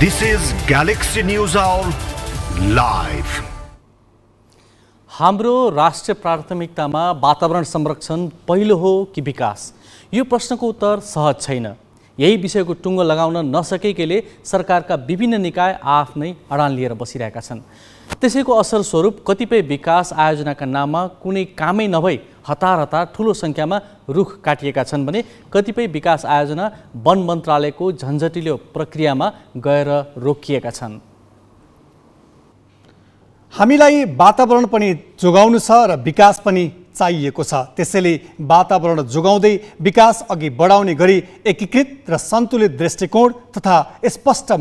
This is Galaxy News Hour live. हाम्रो राष्ट्रिय प्राथमिकतामा वातावरण संरक्षण पहिलो हो कि विकास यो प्रश्नको उत्तर सहज छैन यही विषयको टुङ्गो लगाउन नसकेकैले सरकारका विभिन्न निकाय आफ्नै अडान लिएर बसिरहेका छन् त्यसैको असर स्वरूप कतिपय विकास आयोजनाका नाममा कुनै कामै नभई हतार हतार ठुलो सङ्ख्यामा रुख काटिएका छन् भने कतिपय विकास आयोजना वन मन्त्रालयको झन्झटिलो प्रक्रियामा गएर रोकिएका छन् हामीलाई वातावरण पनि जोगाउनु छ र विकास पनि चाहिएको वातावरण जोगाउँदै विकास अघि बढाउने गरी एकीकृत रतुलित दृष्टिकोण तथा स्पष्ट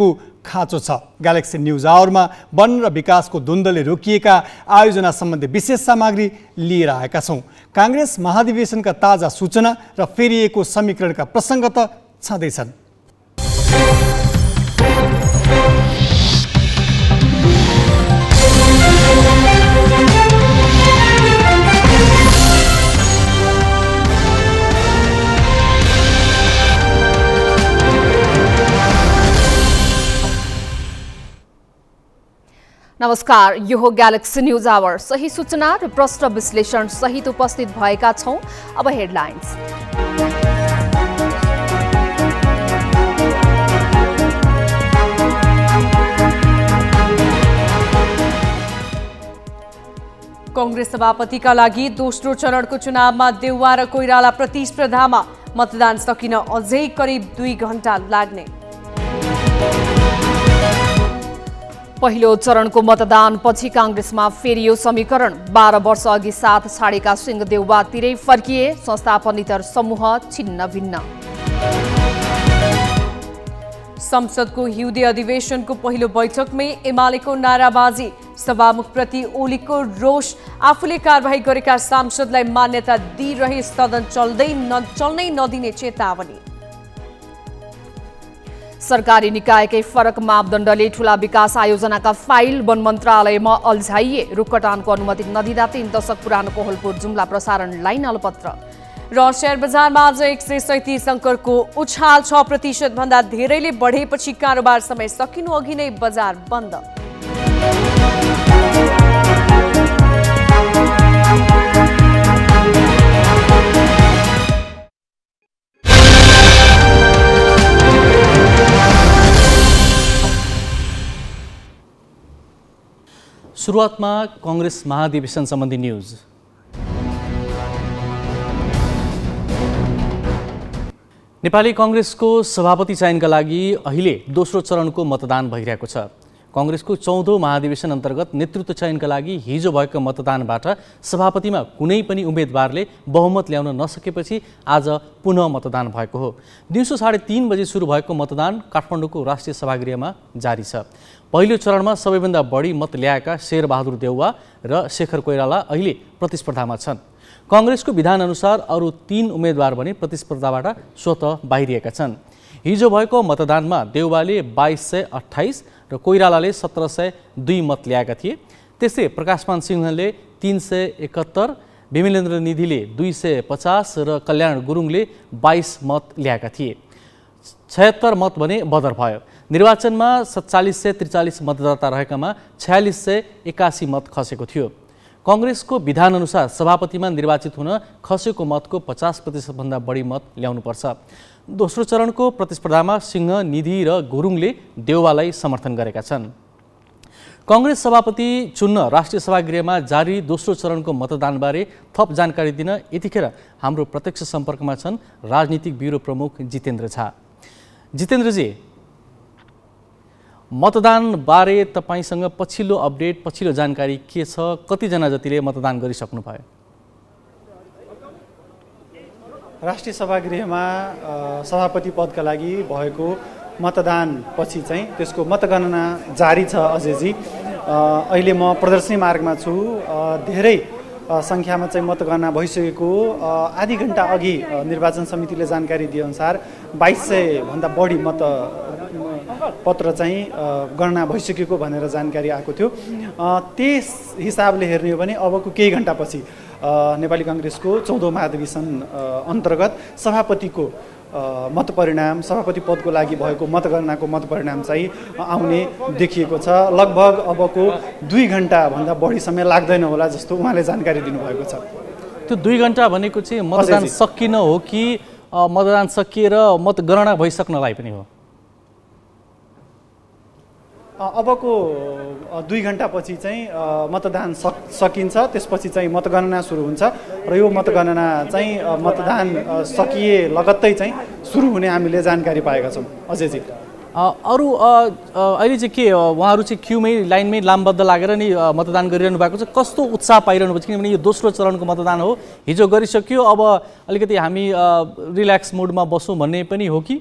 को खाँचो छ न्यूज आवर में वन र विकासको द्वन्द्वले रोक आयोजना संबंधी विशेष सामग्री लिएर आएका कांग्रेस काङ्ग्रेस का ताजा सूचना र फेरिएको समीकरणका प्रसङ्ग त छँदैछन् नमस्कार यो हो ग्यालेक्सी न्युज आवर सही सूचना र प्रश्न विश्लेषण सहित उपस्थित भएका छौँ अब हेडलाइन्स कङ्ग्रेस सभापतिका लागि दोस्रो चरणको चुनावमा देउवा र कोइराला प्रतिस्पर्धामा मतदान सकिन अझै करिब दुई घण्टा लाग्ने पहिलो चरणको मतदानपछि काङ्ग्रेसमा फेरियो समीकरण बाह्र वर्ष अघि साथ छाडेका सिंहदेउवातिरै फर्किए संस्थापनितर समूह छिन्न भिन्न संसदको हिउँदे अधिवेशनको पहिलो बैठकमै एमालेको नाराबाजी सभामुखप्रति ओलीको रोष आफूले कारवाही गरेका सांसदलाई मान्यता दिइरहे सदन चल्दै नचल्नै नदिने चेतावनी सरकारी निकायकै फरक मापदण्डले ठुला विकास आयोजनाका फाइल वन मन्त्रालयमा अल्झाइए रुखकटानको अनुमति नदिँदा तीन दशक पुरानो कोहलपुर जुम्ला प्रसारण लाइन अलपत्र र सेयर बजारमा आज एक सय सैतिस अङ्करको उछाल छ प्रतिशतभन्दा धेरैले बढेपछि कारोबार समय सकिनु अघि नै बजार बन्द सुरुवातमा कङ्ग्रेस महाधिवेशन सम्बन्धी न्युज नेपाली कङ्ग्रेसको सभापति चयनका लागि अहिले दोस्रो चरणको मतदान भइरहेको छ कङ्ग्रेसको चौधौँ महाधिवेशन अन्तर्गत नेतृत्व चयनका लागि हिजो भएको मतदानबाट सभापतिमा कुनै पनि उम्मेद्वारले बहुमत ल्याउन नसकेपछि आज पुनः मतदान भएको हो दिउँसो साढे तिन बजी सुरु भएको मतदान काठमाडौँको राष्ट्रिय सभागृहमा जारी छ पहिलो चरणमा सबैभन्दा बढी मत ल्याएका शेरबहादुर देउवा र शेखर कोइराला अहिले प्रतिस्पर्धामा छन् कङ्ग्रेसको विधानअनुसार अरू तीन उम्मेद्वार भने प्रतिस्पर्धाबाट स्वत बाहिरिएका छन् हिजो भएको मतदानमा देउवाले बाइस सय अठाइस र कोइरालाले सत्र सय दुई मत ल्याएका थिए त्यस्तै प्रकाशमान सिंहले तिन सय एकहत्तर विमलेन्द्र निधिले दुई सय पचास र कल्याण गुरुङले बाइस मत ल्याएका थिए छयत्तर मत भने बदर भयो निर्वाचनमा सत्तालिस सय त्रिचालिस मतदाता रहेकामा छयालिस सय एकासी मत खसेको थियो कङ्ग्रेसको विधानअनुसार सभापतिमा निर्वाचित हुन खसेको मतको पचास प्रतिशतभन्दा बढी मत ल्याउनुपर्छ दोस्रो चरणको प्रतिस्पर्धामा सिंह निधि र गुरुङले देउवालाई समर्थन गरेका छन् कङ्ग्रेस सभापति चुन्न राष्ट्रिय सभागृहमा जारी दोस्रो चरणको मतदानबारे थप जानकारी दिन यतिखेर हाम्रो प्रत्यक्ष सम्पर्कमा छन् राजनीतिक ब्युरो प्रमुख जितेन्द्र झा जितेन्द्रजी मतदानबारे तपाईँसँग पछिल्लो अपडेट पछिल्लो जानकारी के छ कतिजना जतिले मतदान गरिसक्नु भयो राष्ट्रिय सभागृहमा सभापति पदका लागि भएको मतदानपछि चाहिँ त्यसको मतगणना जारी छ अझैजी अहिले म प्रदर्शनी मार्गमा छु धेरै सङ्ख्यामा चाहिँ मतगणना भइसकेको आधी घन्टा अघि निर्वाचन समितिले जानकारी दिएअनुसार बाइस सयभन्दा बढी मत पत्र चाहिँ गणना भइसकेको भनेर जानकारी आएको थियो त्यस हिसाबले हेर्ने हो भने अबको केही घन्टापछि नेपाली कङ्ग्रेसको चौधौँ महाधिवेशन अन्तर्गत सभापतिको मतपरिणाम सभापति पदको लागि भएको मतगणनाको मतपरिणाम चाहिँ आउने देखिएको छ लगभग अबको दुई घन्टाभन्दा बढी समय लाग्दैन होला जस्तो उहाँले जानकारी दिनुभएको छ त्यो दुई घन्टा भनेको चाहिँ मतदान सकिन हो कि मतदान सकिएर मतगणना भइसक्नलाई पनि हो अबको दुई घन्टापछि चाहिँ मतदान सक सकिन्छ त्यसपछि चाहिँ मतगणना सुरु हुन्छ र यो मतगणना चाहिँ मतदान सकिए लगत्तै चाहिँ सुरु हुने हामीले जानकारी पाएका छौँ अजयजी अरू अहिले चाहिँ के उहाँहरू चाहिँ क्युमै लाइनमै लामबद्ध लागेर नै मतदान गरिरहनु भएको छ कस्तो उत्साह पाइरहनु भएको छ किनभने यो दोस्रो चरणको मतदान हो हिजो गरिसक्यो अब अलिकति हामी रिल्याक्स मुडमा बसौँ भन्ने पनि हो कि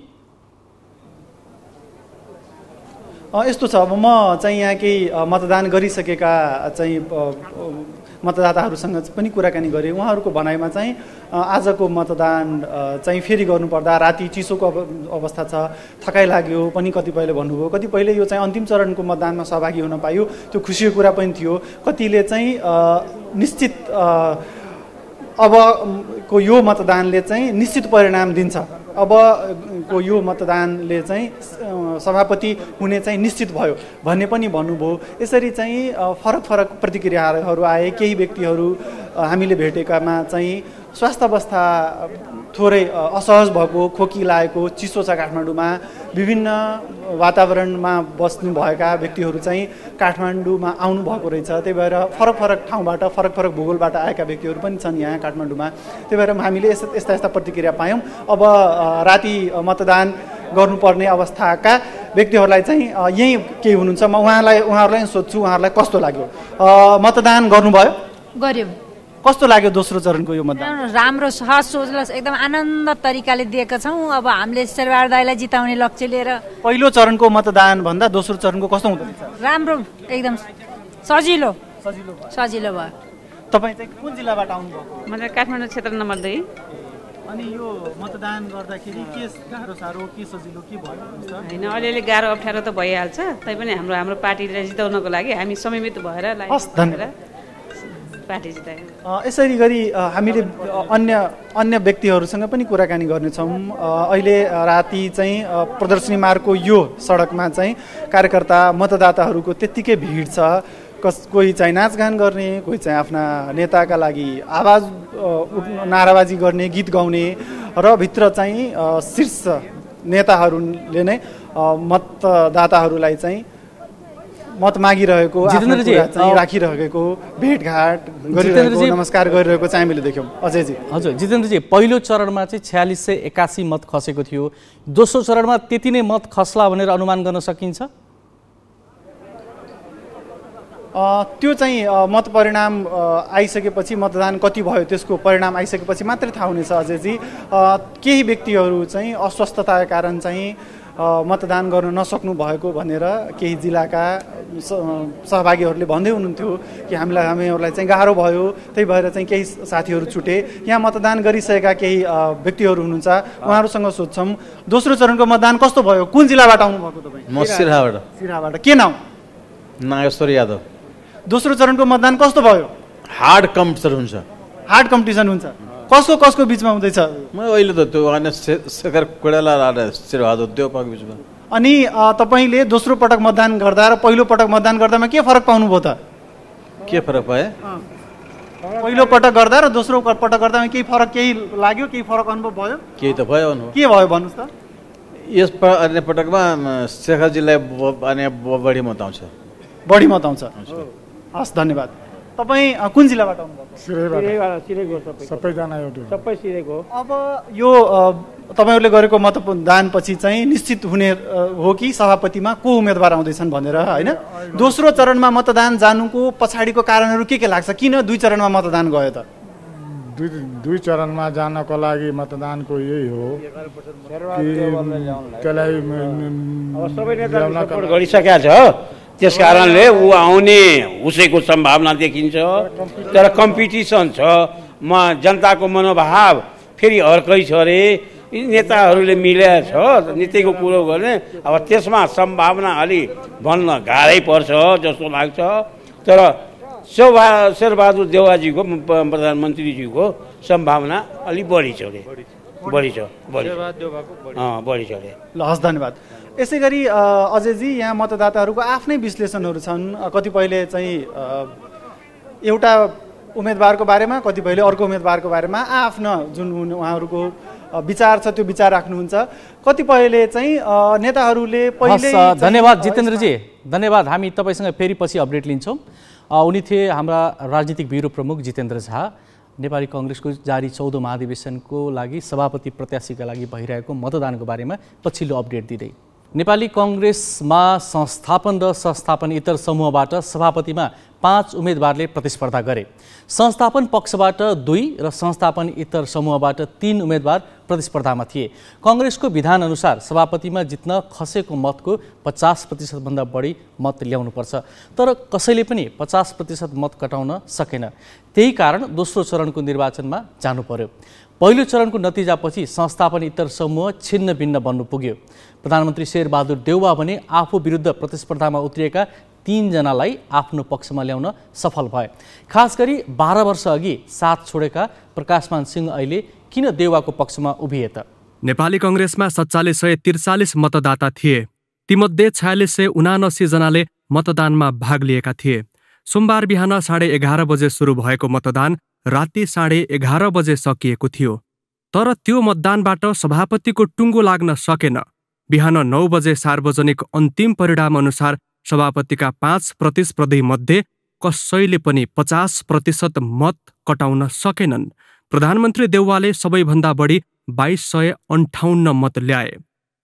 यस्तो छ अब म चाहिँ यहाँ केही मतदान गरिसकेका चाहिँ मतदाताहरूसँग पनि कुराकानी गरेँ उहाँहरूको भनाइमा चाहिँ आजको मतदान चाहिँ फेरि गर्नुपर्दा राति चिसोको अवस्था छ थकाइ लाग्यो पनि कतिपयले भन्नुभयो कतिपयले यो चाहिँ अन्तिम चरणको मतदानमा सहभागी हुन पायो त्यो खुसीको कुरा पनि थियो कतिले चाहिँ निश्चित अबको यो मतदानले चाहिँ निश्चित परिणाम दिन्छ अबको यो मतदानले चाहिँ सभापति हुने चाहिँ निश्चित भयो भन्ने पनि भन्नुभयो यसरी चाहिँ फरक फरक प्रतिक्रियाहरू आए केही व्यक्तिहरू हामीले भेटेकामा चाहिँ स्वास्थ्य अवस्था थोरै असहज भएको खोकी लागेको चिसो छ काठमाडौँमा विभिन्न वातावरणमा बस्नुभएका व्यक्तिहरू चाहिँ काठमाडौँमा आउनुभएको रहेछ त्यही भएर फरक फरक ठाउँबाट फरक फरक भूगोलबाट आएका व्यक्तिहरू पनि छन् यहाँ काठमाडौँमा त्यही भएर हामीले यस्ता यस्ता प्रतिक्रिया पायौँ अब राति मतदान गर्नुपर्ने अवस्थाका व्यक्तिहरूलाई चाहिँ यहीँ केही हुनुहुन्छ म उहाँलाई उहाँहरूलाई सोध्छु उहाँहरूलाई कस्तो लाग्यो मतदान गर्नुभयो गऱ्यौँ कस्तो लाग्यो दोस्रो चरणको यो मतदान राम्रो सहज एकदम आनन्द तरिकाले दिएका छौँ अब हामीले शेरबार दाईलाई जिताउने लक्ष्य लिएर पहिलो चरणको मतदान भन्दा दोस्रो चरणको कस्तो हुँदो रहेछ राम्रो एकदम सजिलो सजिलो सजिलो भयो तपाईँ चाहिँ कुन जिल्लाबाट आउनुभयो म चाहिँ काठमाडौँ क्षेत्र नम्बर दुई अनि यो मतदान गर्दाखेरि के गाह्रो साह्रो के सजिलो के भयो होइन अलिअलि गाह्रो अप्ठ्यारो त भइहाल्छ तैपनि हाम्रो हाम्रो पार्टीलाई जिताउनको लागि हामी समयमित भएर यसरी गरी हामीले अन्य अन्य व्यक्तिहरूसँग पनि कुराकानी गर्नेछौँ अहिले राति चाहिँ प्रदर्शनी मार्गको यो सडकमा चाहिँ कार्यकर्ता मतदाताहरूको त्यत्तिकै भिड छ कस कोही चाहिँ नाचगान गर्ने कोही चाहिँ आफ्ना नेताका लागि आवाज नाराबाजी गर्ने गीत गाउने र भित्र चाहिँ शीर्ष नेताहरूले नै मतदाताहरूलाई चाहिँ मत मागिरहेको राखिरहेको भेटघाट गरिरहेको नमस्कार गरिरहेको चाहिँ हामीले देख्यौँ अजयजी हजुर जितेन्द्रजी पहिलो चरणमा चाहिँ छ्यालिस सय एकासी मत खसेको थियो दोस्रो चरणमा त्यति नै मत खस्ला भनेर अनुमान गर्न सकिन्छ त्यो चाहिँ मत परिणाम आइसकेपछि मतदान कति भयो त्यसको परिणाम आइसकेपछि मात्रै थाहा हुनेछ अजयजी केही व्यक्तिहरू चाहिँ अस्वस्थताका कारण चाहिँ मतदान गर्न नसक्नु भएको भनेर केही जिल्लाका सहभागीहरूले भन्दै हुनुहुन्थ्यो कि हामीलाई हामीहरूलाई चाहिँ गाह्रो भयो त्यही भएर चाहिँ केही साथीहरू छुटे यहाँ मतदान गरिसकेका केही व्यक्तिहरू हुनुहुन्छ उहाँहरूसँग सोध्छौँ दोस्रो चरणको मतदान कस्तो भयो कुन जिल्लाबाट आउनुभएको तपाईँ म सिराबाट सिराबाट के नाउँ नागेश्वर यादव दोस्रो चरणको मतदान कस्तो भयो हार्ड कम्पिटिसन हुन्छ हार्ड कम्पिटिसन हुन्छ कसको कसको बिचमा हुँदैछ म अहिले त त्यो शेखर कोडेला र शेरबहादुर देवपाको बिचमा अनि तपाईँले दोस्रो पटक मतदान गर्दा र पहिलो पटक मतदान गर्दामा के फरक पाउनुभयो त के फरक पाएँ पहिलो पटक गर्दा र दोस्रो पटक गर्दामा केही फरक केही लाग्यो केही फरक अनुभव भयो केही त भयो अनुभव के भयो भन्नुहोस् त यस पटकमा शेखरजीलाई बढी मत आउँछ बढी मत आउँछ हस् धन्यवाद तपाईँ कुन जिल्लाबाट आउनुभएको सबैजना सबै सिधैको अब यो तपाईँहरूले गरेको मतदान पछि चाहिँ निश्चित हुने हो कि सभापतिमा को उम्मेदवार आउँदैछन् भनेर होइन दोस्रो चरणमा मतदान जानुको पछाडिको कारणहरू के के लाग्छ किन दुई चरणमा मतदान गयो त दुई दुई चरणमा जानको लागि मतदानको यही हो त्यसलाई गरिसकेका छ त्यस कारणले ऊ आउने उसैको सम्भावना देखिन्छ तर कम्पिटिसन छ म जनताको मनोभाव फेरि अर्कै छ अरे नेताहरूले मिलेर छ नीतिको कुरो गर्ने अब त्यसमा सम्भावना अलि भन्न गाह्रै पर्छ जस्तो लाग्छ तर शेरबहादुर देवाजीको प्रधानमन्त्रीजीको सम्भावना अलि बढी छ अरे बढी छ बढी छ ल हस् धन्यवाद यसै गरी अजयजी यहाँ मतदाताहरूको आफ्नै विश्लेषणहरू छन् कतिपयले चाहिँ एउटा उम्मेदवारको बारेमा कतिपयले अर्को उम्मेदवारको बारेमा आआफ्नो जुन उहाँहरूको विचार छ त्यो विचार राख्नुहुन्छ कतिपयले चाहिँ नेताहरूले पहिले धन्यवाद जितेन्द्रजी धन्यवाद हामी तपाईँसँग फेरि पछि अपडेट लिन्छौँ उनी थिए हाम्रा राजनीतिक ब्युरो प्रमुख जितेन्द्र झा नेपाली कङ्ग्रेसको जारी चौध महाधिवेशनको लागि सभापति प्रत्याशीका लागि भइरहेको मतदानको बारेमा पछिल्लो अपडेट दिँदै नेपाली कङ्ग्रेसमा संस्थापन र संस्थापन इतर समूहबाट सभापतिमा पाँच उम्मेदवारले प्रतिस्पर्धा गरे संस्थापन पक्षबाट दुई र संस्थापन इतर समूहबाट तिन उम्मेदवार प्रतिस्पर्धामा थिए कङ्ग्रेसको विधानअनुसार सभापतिमा जित्न खसेको मतको पचास प्रतिशतभन्दा बढी मत ल्याउनुपर्छ तर कसैले पनि पचास प्रतिशत मत कटाउन सकेन त्यही कारण दोस्रो चरणको निर्वाचनमा जानु पर्यो पहिलो चरणको नतिजापछि संस्थापन इतर समूह छिन्नभिन्न बन्नु पुग्यो प्रधानमन्त्री शेरबहादुर देउवा भने आफू विरुद्ध प्रतिस्पर्धामा उत्रिएका तिनजनालाई आफ्नो पक्षमा ल्याउन सफल भए खास गरी बाह्र अघि साथ छोडेका प्रकाशमान सिंह अहिले किन देउवाको पक्षमा उभिए त नेपाली कङ्ग्रेसमा सत्तालिस सय त्रिचालिस मतदाता थिए तीमध्ये छयालिस सय उनासीजनाले मतदानमा भाग लिएका थिए सोमबार बिहान साढे एघार बजे सुरु भएको मतदान राति साढे एघार बजे सकिएको थियो तर त्यो मतदानबाट सभापतिको टुङ्गो लाग्न सकेन बिहान नौ बजे सार्वजनिक अन्तिम परिणामअनुसार सभापतिका पाँच मध्ये कसैले पनि पचास प्रतिशत मत कटाउन सकेनन् प्रधानमन्त्री देउवाले सबैभन्दा बढी बाइस सय अन्ठाउन्न मत ल्याए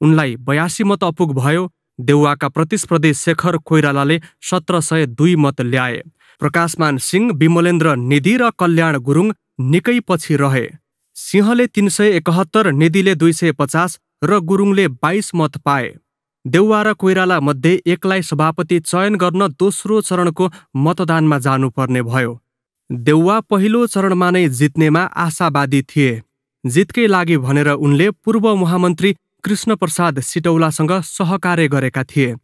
उनलाई बयासी मत अपुग भयो देउवाका प्रतिस्पर्धी शेखर कोइरालाले सत्र सय दुई मत ल्याए प्रकाशमान सिंह विमलेन्द्र निधि र कल्याण गुरुङ निकै पछि रहे सिंहले तिन सय एकहत्तर निधिले दुई सय पचास र गुरुङले बाइस मत पाए देउवा र कोइराला मध्ये एकलाई सभापति चयन गर्न दोस्रो चरणको मतदानमा जानुपर्ने भयो देउवा पहिलो चरणमा नै जित्नेमा आशावादी थिए जितकै लागि भनेर उनले पूर्व महामन्त्री कृष्णप्रसाद सिटौलासँग सहकार्य गरेका थिए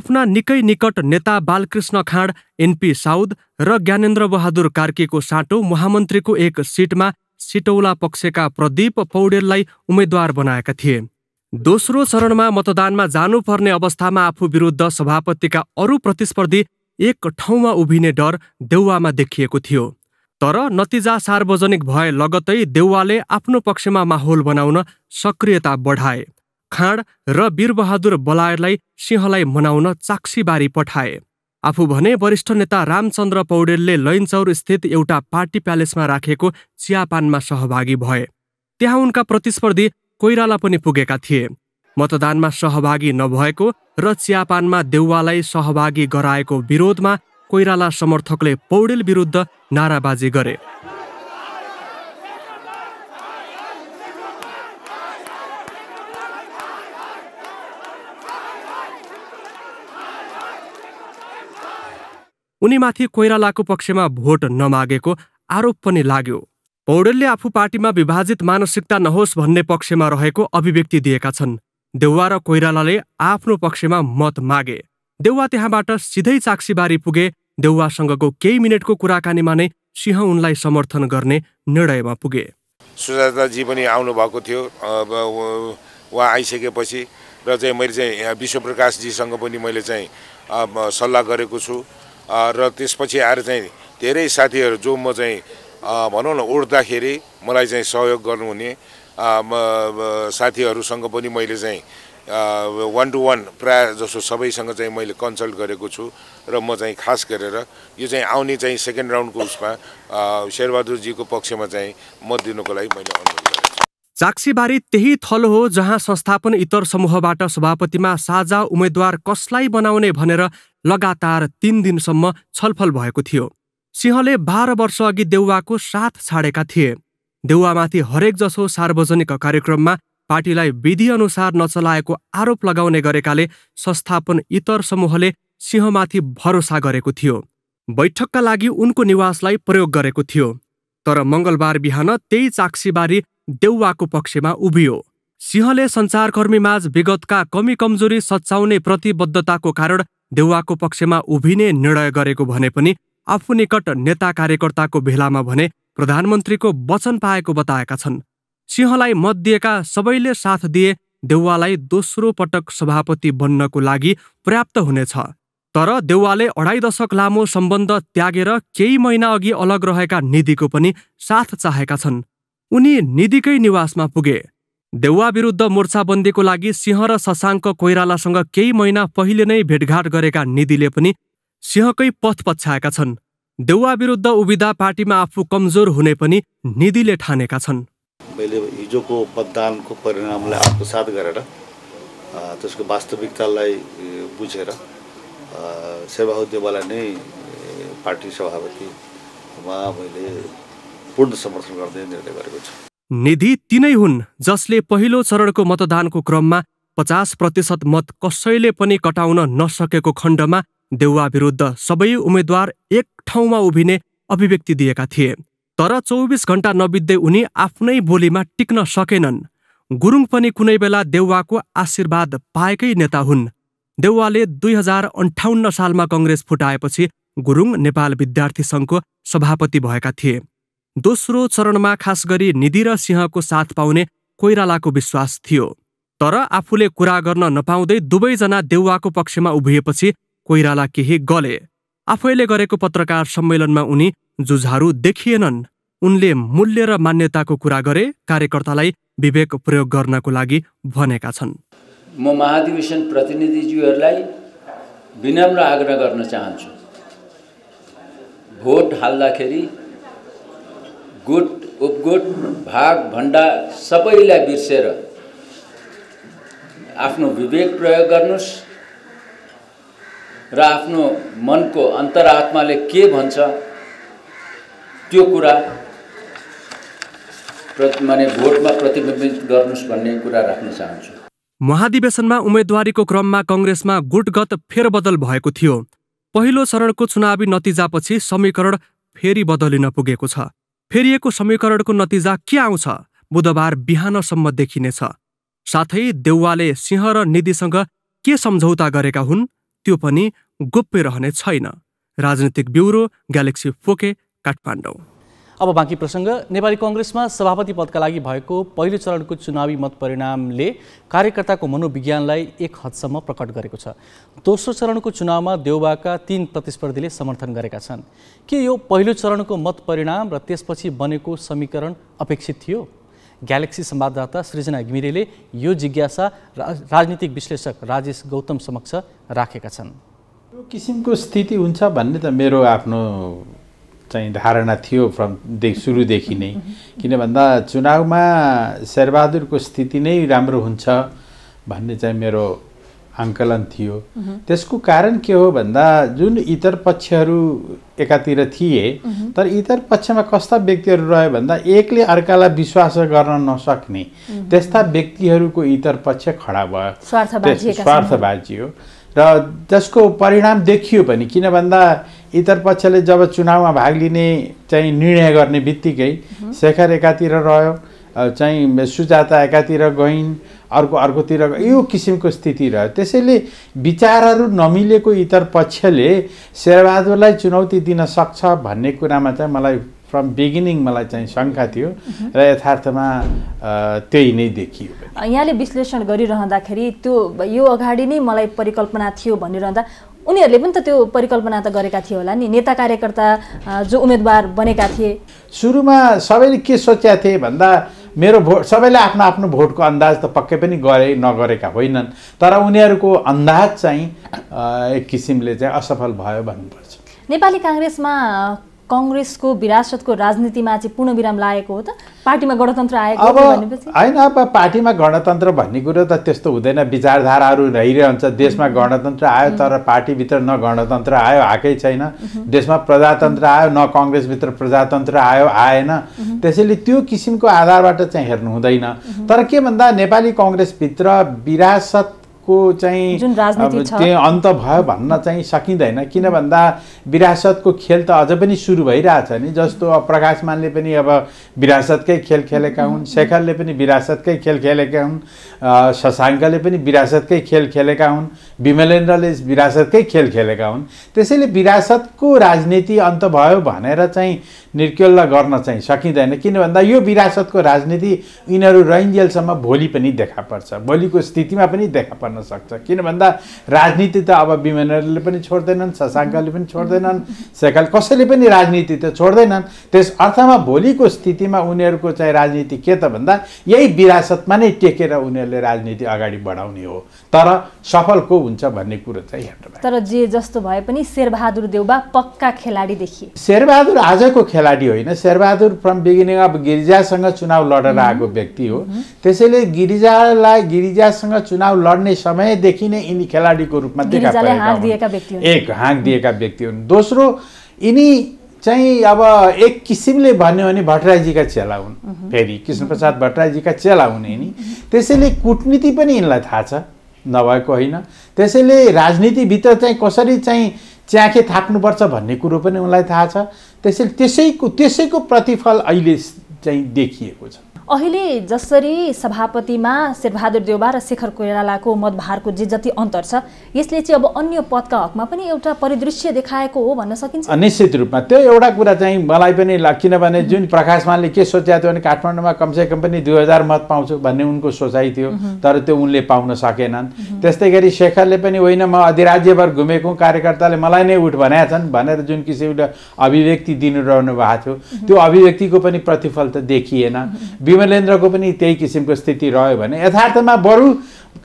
आफ्ना निकै निकट नेता बालकृष्ण खाँड एनपी साउद र ज्ञानेन्द्र बहादुर कार्कीको साटो महामन्त्रीको एक सिटमा सिटौला पक्षका प्रदीप पौडेललाई उम्मेद्वार बनाएका थिए दोस्रो चरणमा मतदानमा जानुपर्ने अवस्थामा आफू विरुद्ध सभापतिका अरू प्रतिस्पर्धी एक ठाउँमा उभिने डर देउवामा देखिएको थियो तर नतिजा सार्वजनिक भए लगतै देउवाले आफ्नो पक्षमा माहौल बनाउन सक्रियता बढाए खाँड र वीरबहादुर बलायरलाई सिंहलाई मनाउन चाक्सीबारी पठाए आफू भने वरिष्ठ नेता रामचन्द्र पौडेलले लैनचौर स्थित एउटा पार्टी प्यालेसमा राखेको चियापानमा सहभागी भए त्यहाँ उनका प्रतिस्पर्धी कोइराला पनि पुगेका थिए मतदानमा सहभागी नभएको र चियापानमा देउवालाई सहभागी गराएको विरोधमा कोइराला समर्थकले पौडेल विरुद्ध नाराबाजी गरे उनीमाथि कोइरालाको पक्षमा भोट नमागेको आरोप पनि लाग्यो पौडेलले आफू पार्टीमा विभाजित मानसिकता नहोस् भन्ने पक्षमा रहेको अभिव्यक्ति दिएका छन् देउवा र कोइरालाले आफ्नो पक्षमा मत मागे देउवा त्यहाँबाट सिधै चाक्सीबारी पुगे देउवासँगको केही मिनटको कुराकानीमा नै सिंह उनलाई समर्थन गर्ने निर्णयमा पुगे सुजाताजी पनि आउनुभएको थियो उहाँ आइसकेपछि र चाहिँ मैले चाहिँ विश्वप्रकाशजीसँग पनि मैले चाहिँ सल्लाह गरेको छु र त्यसपछि आएर चाहिँ धेरै साथीहरू जो म चाहिँ भनौँ न उठ्दाखेरि मलाई चाहिँ सहयोग गर्नुहुने साथीहरूसँग पनि मैले चाहिँ वान टु वान प्रायः जसो सबैसँग चाहिँ मैले कन्सल्ट गरेको छु र म चाहिँ खास गरेर यो चाहिँ आउने चाहिँ सेकेन्ड राउन्डको उसमा शेरबहादुरजीको पक्षमा चाहिँ मत दिनुको लागि मैले अनुरोध गरेँ त्यही थलो हो जहाँ संस्थापन इतर समूहबाट सभापतिमा साझा उम्मेद्वार कसलाई बनाउने भनेर लगातार तीन दिनसम्म छलफल भएको थियो सिंहले बाह्र वर्षअघि देउवाको साथ छाडेका थिए देउवामाथि हरेक जसो सार्वजनिक कार्यक्रममा पार्टीलाई विधिअनुसार नचलाएको आरोप लगाउने गरेकाले संस्थापन इतर समूहले सिंहमाथि भरोसा गरेको थियो बैठकका लागि उनको निवासलाई प्रयोग गरेको थियो तर मङ्गलबार बिहान त्यही चाक्सीबारी देउवाको पक्षमा उभियो सिंहले सञ्चारकर्मीमाझ विगतका कमी कमजोरी सच्चाउने प्रतिबद्धताको कारण देउवाको पक्षमा उभिने निर्णय गरेको भने पनि आफू निकट नेता कार्यकर्ताको भेलामा भने प्रधानमन्त्रीको वचन पाएको बताएका छन् सिंहलाई मत दिएका सबैले साथ दिए देउवालाई दोस्रो पटक सभापति बन्नको लागि पर्याप्त हुनेछ तर देउवाले अढाई दशक लामो सम्बन्ध त्यागेर केही महिना अघि अलग रहेका निधिको पनि साथ चाहेका छन् उनी निधिकै निवासमा पुगे देउवा विरुद्ध मोर्चाबन्दीको लागि सिंह र शशाङ्क कोइरालासँग केही महिना पहिले नै भेटघाट गरेका निधिले पनि सिंहकै पथ पछ्याएका छन् देउवा विरुद्ध उभिदा पार्टीमा आफू कमजोर हुने पनि निधिले ठानेका छन् मैले हिजोको मतदानको परिणामलाई आत्मसात गरेर त्यसको वास्तविकतालाई बुझेर सेवाउद्देवालाई नै पार्टी सभापतिमा मैले पूर्ण समर्थन गर्दै निर्णय गरेको छु निधि तिनै हुन् जसले पहिलो चरणको मतदानको क्रममा पचास प्रतिशत मत कसैले पनि कटाउन नसकेको खण्डमा देउवा विरुद्ध सबै उम्मेद्वार एक ठाउँमा उभिने अभिव्यक्ति दिएका थिए तर चौबिस घण्टा नबित्दै उनी आफ्नै बोलीमा टिक्न सकेनन् गुरुङ पनि कुनै बेला देउवाको आशीर्वाद पाएकै नेता हुन् देउवाले दुई हजार अन्ठाउन्न सालमा कङ्ग्रेस फुटाएपछि गुरुङ नेपाल विद्यार्थी सङ्घको सभापति भएका थिए दोस्रो चरणमा खास गरी निधि र सिंहको साथ पाउने कोइरालाको विश्वास थियो तर आफूले कुरा गर्न नपाउँदै दुवैजना देउवाको पक्षमा उभिएपछि कोइराला केही गले आफैले गरेको पत्रकार सम्मेलनमा उनी जुझारू देखिएनन् उनले मूल्य र मान्यताको कुरा गरे कार्यकर्तालाई विवेक प्रयोग गर्नको लागि भनेका छन् म महाधिवेशन प्रतिनिधिज्यूहरूलाई विनम्र आग्रह गर्न चाहन्छु भोट हाल्दाखेरि गुट उपगुट भाग भण्डा सबैलाई बिर्सेर आफ्नो विवेक प्रयोग गर्नुहोस् र आफ्नो मनको अन्तरात्माले के भन्छ त्यो कुरा माने भोटमा प्रतिबिम्बित गर्नुहोस् भन्ने कुरा राख्न चाहन्छु महाधिवेशनमा उम्मेद्वारीको क्रममा कङ्ग्रेसमा गुटगत फेरबदल भएको थियो पहिलो चरणको चुनावी नतिजापछि समीकरण फेरि बदलिन पुगेको छ फेरिएको समीकरणको नतिजा के आउँछ बुधबार बिहानसम्म देखिनेछ साथै देउवाले सिंह र निधिसँग के सम्झौता गरेका हुन् त्यो पनि गोप्य रहने छैन राजनीतिक ब्युरो ग्यालेक्सी फोके काठमाडौँ अब बाँकी प्रसङ्ग नेपाली कङ्ग्रेसमा सभापति पदका लागि भएको पहिलो चरणको चुनावी मतपरिणामले कार्यकर्ताको मनोविज्ञानलाई एक हदसम्म प्रकट गरेको छ दोस्रो चरणको चुनावमा देउबाका तीन प्रतिस्पर्धीले समर्थन गरेका छन् के यो पहिलो चरणको मतपरिणाम र त्यसपछि बनेको समीकरण अपेक्षित थियो ग्यालेक्सी संवाददाता सृजना घिमिरेले यो जिज्ञासा राजनीतिक विश्लेषक राजेश गौतम समक्ष राखेका छन् यो किसिमको स्थिति हुन्छ भन्ने त मेरो आफ्नो चाहिँ धारणा थियो फ्रम दे सुरुदेखि नै किन भन्दा चुनावमा शेरबहादुरको स्थिति नै राम्रो हुन्छ भन्ने चाहिँ मेरो आङ्कलन थियो त्यसको कारण के हो भन्दा जुन इतर पक्षहरू एकातिर थिए तर इतर पक्षमा कस्ता व्यक्तिहरू रह्यो भन्दा एकले अर्कालाई विश्वास गर्न नसक्ने त्यस्ता व्यक्तिहरूको इतर पक्ष खडा भयो स्वार्थ हो र त्यसको परिणाम देखियो भने किन भन्दा इतर पक्षले जब चुनावमा भाग लिने चाहिँ निर्णय गर्ने बित्तिकै शेखर एकातिर रह्यो चाहिँ सुजाता एकातिर गइन् अर्को अर्कोतिर यो किसिमको स्थिति रह्यो त्यसैले विचारहरू नमिलेको इतर पक्षले शेरबहादुरलाई चुनौती दिन सक्छ भन्ने कुरामा चाहिँ मलाई फ्रम बिगिनिङ मलाई चाहिँ शङ्का थियो र यथार्थमा त्यही नै देखियो यहाँले विश्लेषण गरिरहँदाखेरि त्यो यो अगाडि नै मलाई परिकल्पना थियो भनिरहँदा उनीहरूले पनि त त्यो परिकल्पना त गरेका थिए होला नि नेता कार्यकर्ता जो उम्मेदवार बनेका थिए सुरुमा सबैले के सोचेका थिए भन्दा मेरो भोट सबैले आफ्नो आफ्नो भोटको अन्दाज त पक्कै पनि गरे नगरेका होइनन् तर उनीहरूको अन्दाज चाहिँ एक किसिमले चाहिँ असफल भयो भन्नुपर्छ नेपाली काङ्ग्रेसमा कङ्ग्रेसको विरासतको राजनीतिमा चाहिँ पूर्ण विराम लागेको हो त पार्टीमा गणतन्त्र आएको होइन अब पार्टीमा गणतन्त्र भन्ने कुरो त त्यस्तो हुँदैन विचारधाराहरू रहिरहन्छ देशमा गणतन्त्र आयो तर पार्टीभित्र न गणतन्त्र आयो आएकै छैन देशमा प्रजातन्त्र आयो न कङ्ग्रेसभित्र प्रजातन्त्र आयो आएन त्यसैले त्यो किसिमको आधारबाट चाहिँ हेर्नु हुँदैन तर के भन्दा नेपाली कङ्ग्रेसभित्र विरासत को चाहिँ जुन राजनीति अन्त भयो भन्न चाहिँ सकिँदैन किन भन्दा विरासतको खेल त अझ पनि सुरु भइरहेछ नि जस्तो अब प्रकाश मानले पनि अब विरासतकै खेल खेलेका हुन् शेखरले पनि विरासतकै खेल खेलेका हुन् शशाङ्कले पनि विरासतकै खेल खेलेका हुन् विमलेन्द्रले विरासतकै खेल खेलेका हुन् त्यसैले विरासतको राजनीति अन्त भयो भनेर चाहिँ निर्कल गर्न चाहिँ सकिँदैन किन भन्दा यो विरासतको राजनीति यिनीहरू रैन्जेलसम्म भोलि पनि देखा पर्छ भोलिको स्थितिमा पनि देखा पर्छ पर्न सक्छ किन भन्दा राजनीति त अब विमानहरूले पनि छोड्दैनन् शशाङ्कले पनि छोड्दैनन् सेकाल कसैले पनि राजनीति त छोड्दैनन् त्यस अर्थमा भोलिको स्थितिमा उनीहरूको चाहिँ राजनीति के त भन्दा यही विरासतमा नै टेकेर उनीहरूले राजनीति अगाडि बढाउने हो तर सफल को हुन्छ भन्ने कुरो चाहिँ हेर्नु तर जे जस्तो भए पनि शेरबहादुर देउबा पक्का खेलाडी देखिए शेरबहादुर आजको खेलाडी होइन शेरबहादुर फ्रम बिगिनिङ अब गिरिजासँग चुनाव लडेर आएको व्यक्ति हो त्यसैले गिरिजालाई गिरिजासँग चुनाव लड्ने समयदेखि नै यिनी खेलाडीको रूपमा देखा परेका एक हाँक दिएका व्यक्ति हुन् दोस्रो यिनी चाहिँ अब एक किसिमले भन्यो भने भट्टराईजीका चेला हुन् फेरि कृष्णप्रसाद भट्टराईजीका चेला हुन् यिनी त्यसैले कुटनीति पनि यिनलाई थाहा छ नभएको होइन त्यसैले राजनीतिभित्र चाहिँ कसरी चाहिँ च्याखे थाप्नुपर्छ भन्ने कुरो पनि उनलाई थाहा छ त्यसैले त्यसैको त्यसैको प्रतिफल अहिले चाहिँ देखिएको छ अहिले जसरी सभापतिमा शेरबहादुर देवबा र शेखर कोइरालाको मतभारको जे जति अन्तर छ यसले चाहिँ अब अन्य पदका हकमा पनि एउटा परिदृश्य देखाएको हो भन्न सकिन्छ निश्चित रूपमा त्यो एउटा कुरा चाहिँ मलाई पनि किनभने जुन प्रकाशमानले के सोचेको थियो भने काठमाडौँमा कमसेकम पनि दुई हजार मत पाउँछु भन्ने उनको सोचाइ थियो तर त्यो उनले पाउन सकेनन् त्यस्तै गरी शेखरले पनि होइन म अधिराज्यभर घुमेको कार्यकर्ताले मलाई नै उठ भनेका छन् भनेर जुन किसिमले अभिव्यक्ति दिनु रहनु भएको थियो त्यो अभिव्यक्तिको पनि प्रतिफल त देखिएन विमलेन्द्रको पनि त्यही किसिमको स्थिति रह्यो भने यथार्थमा बरु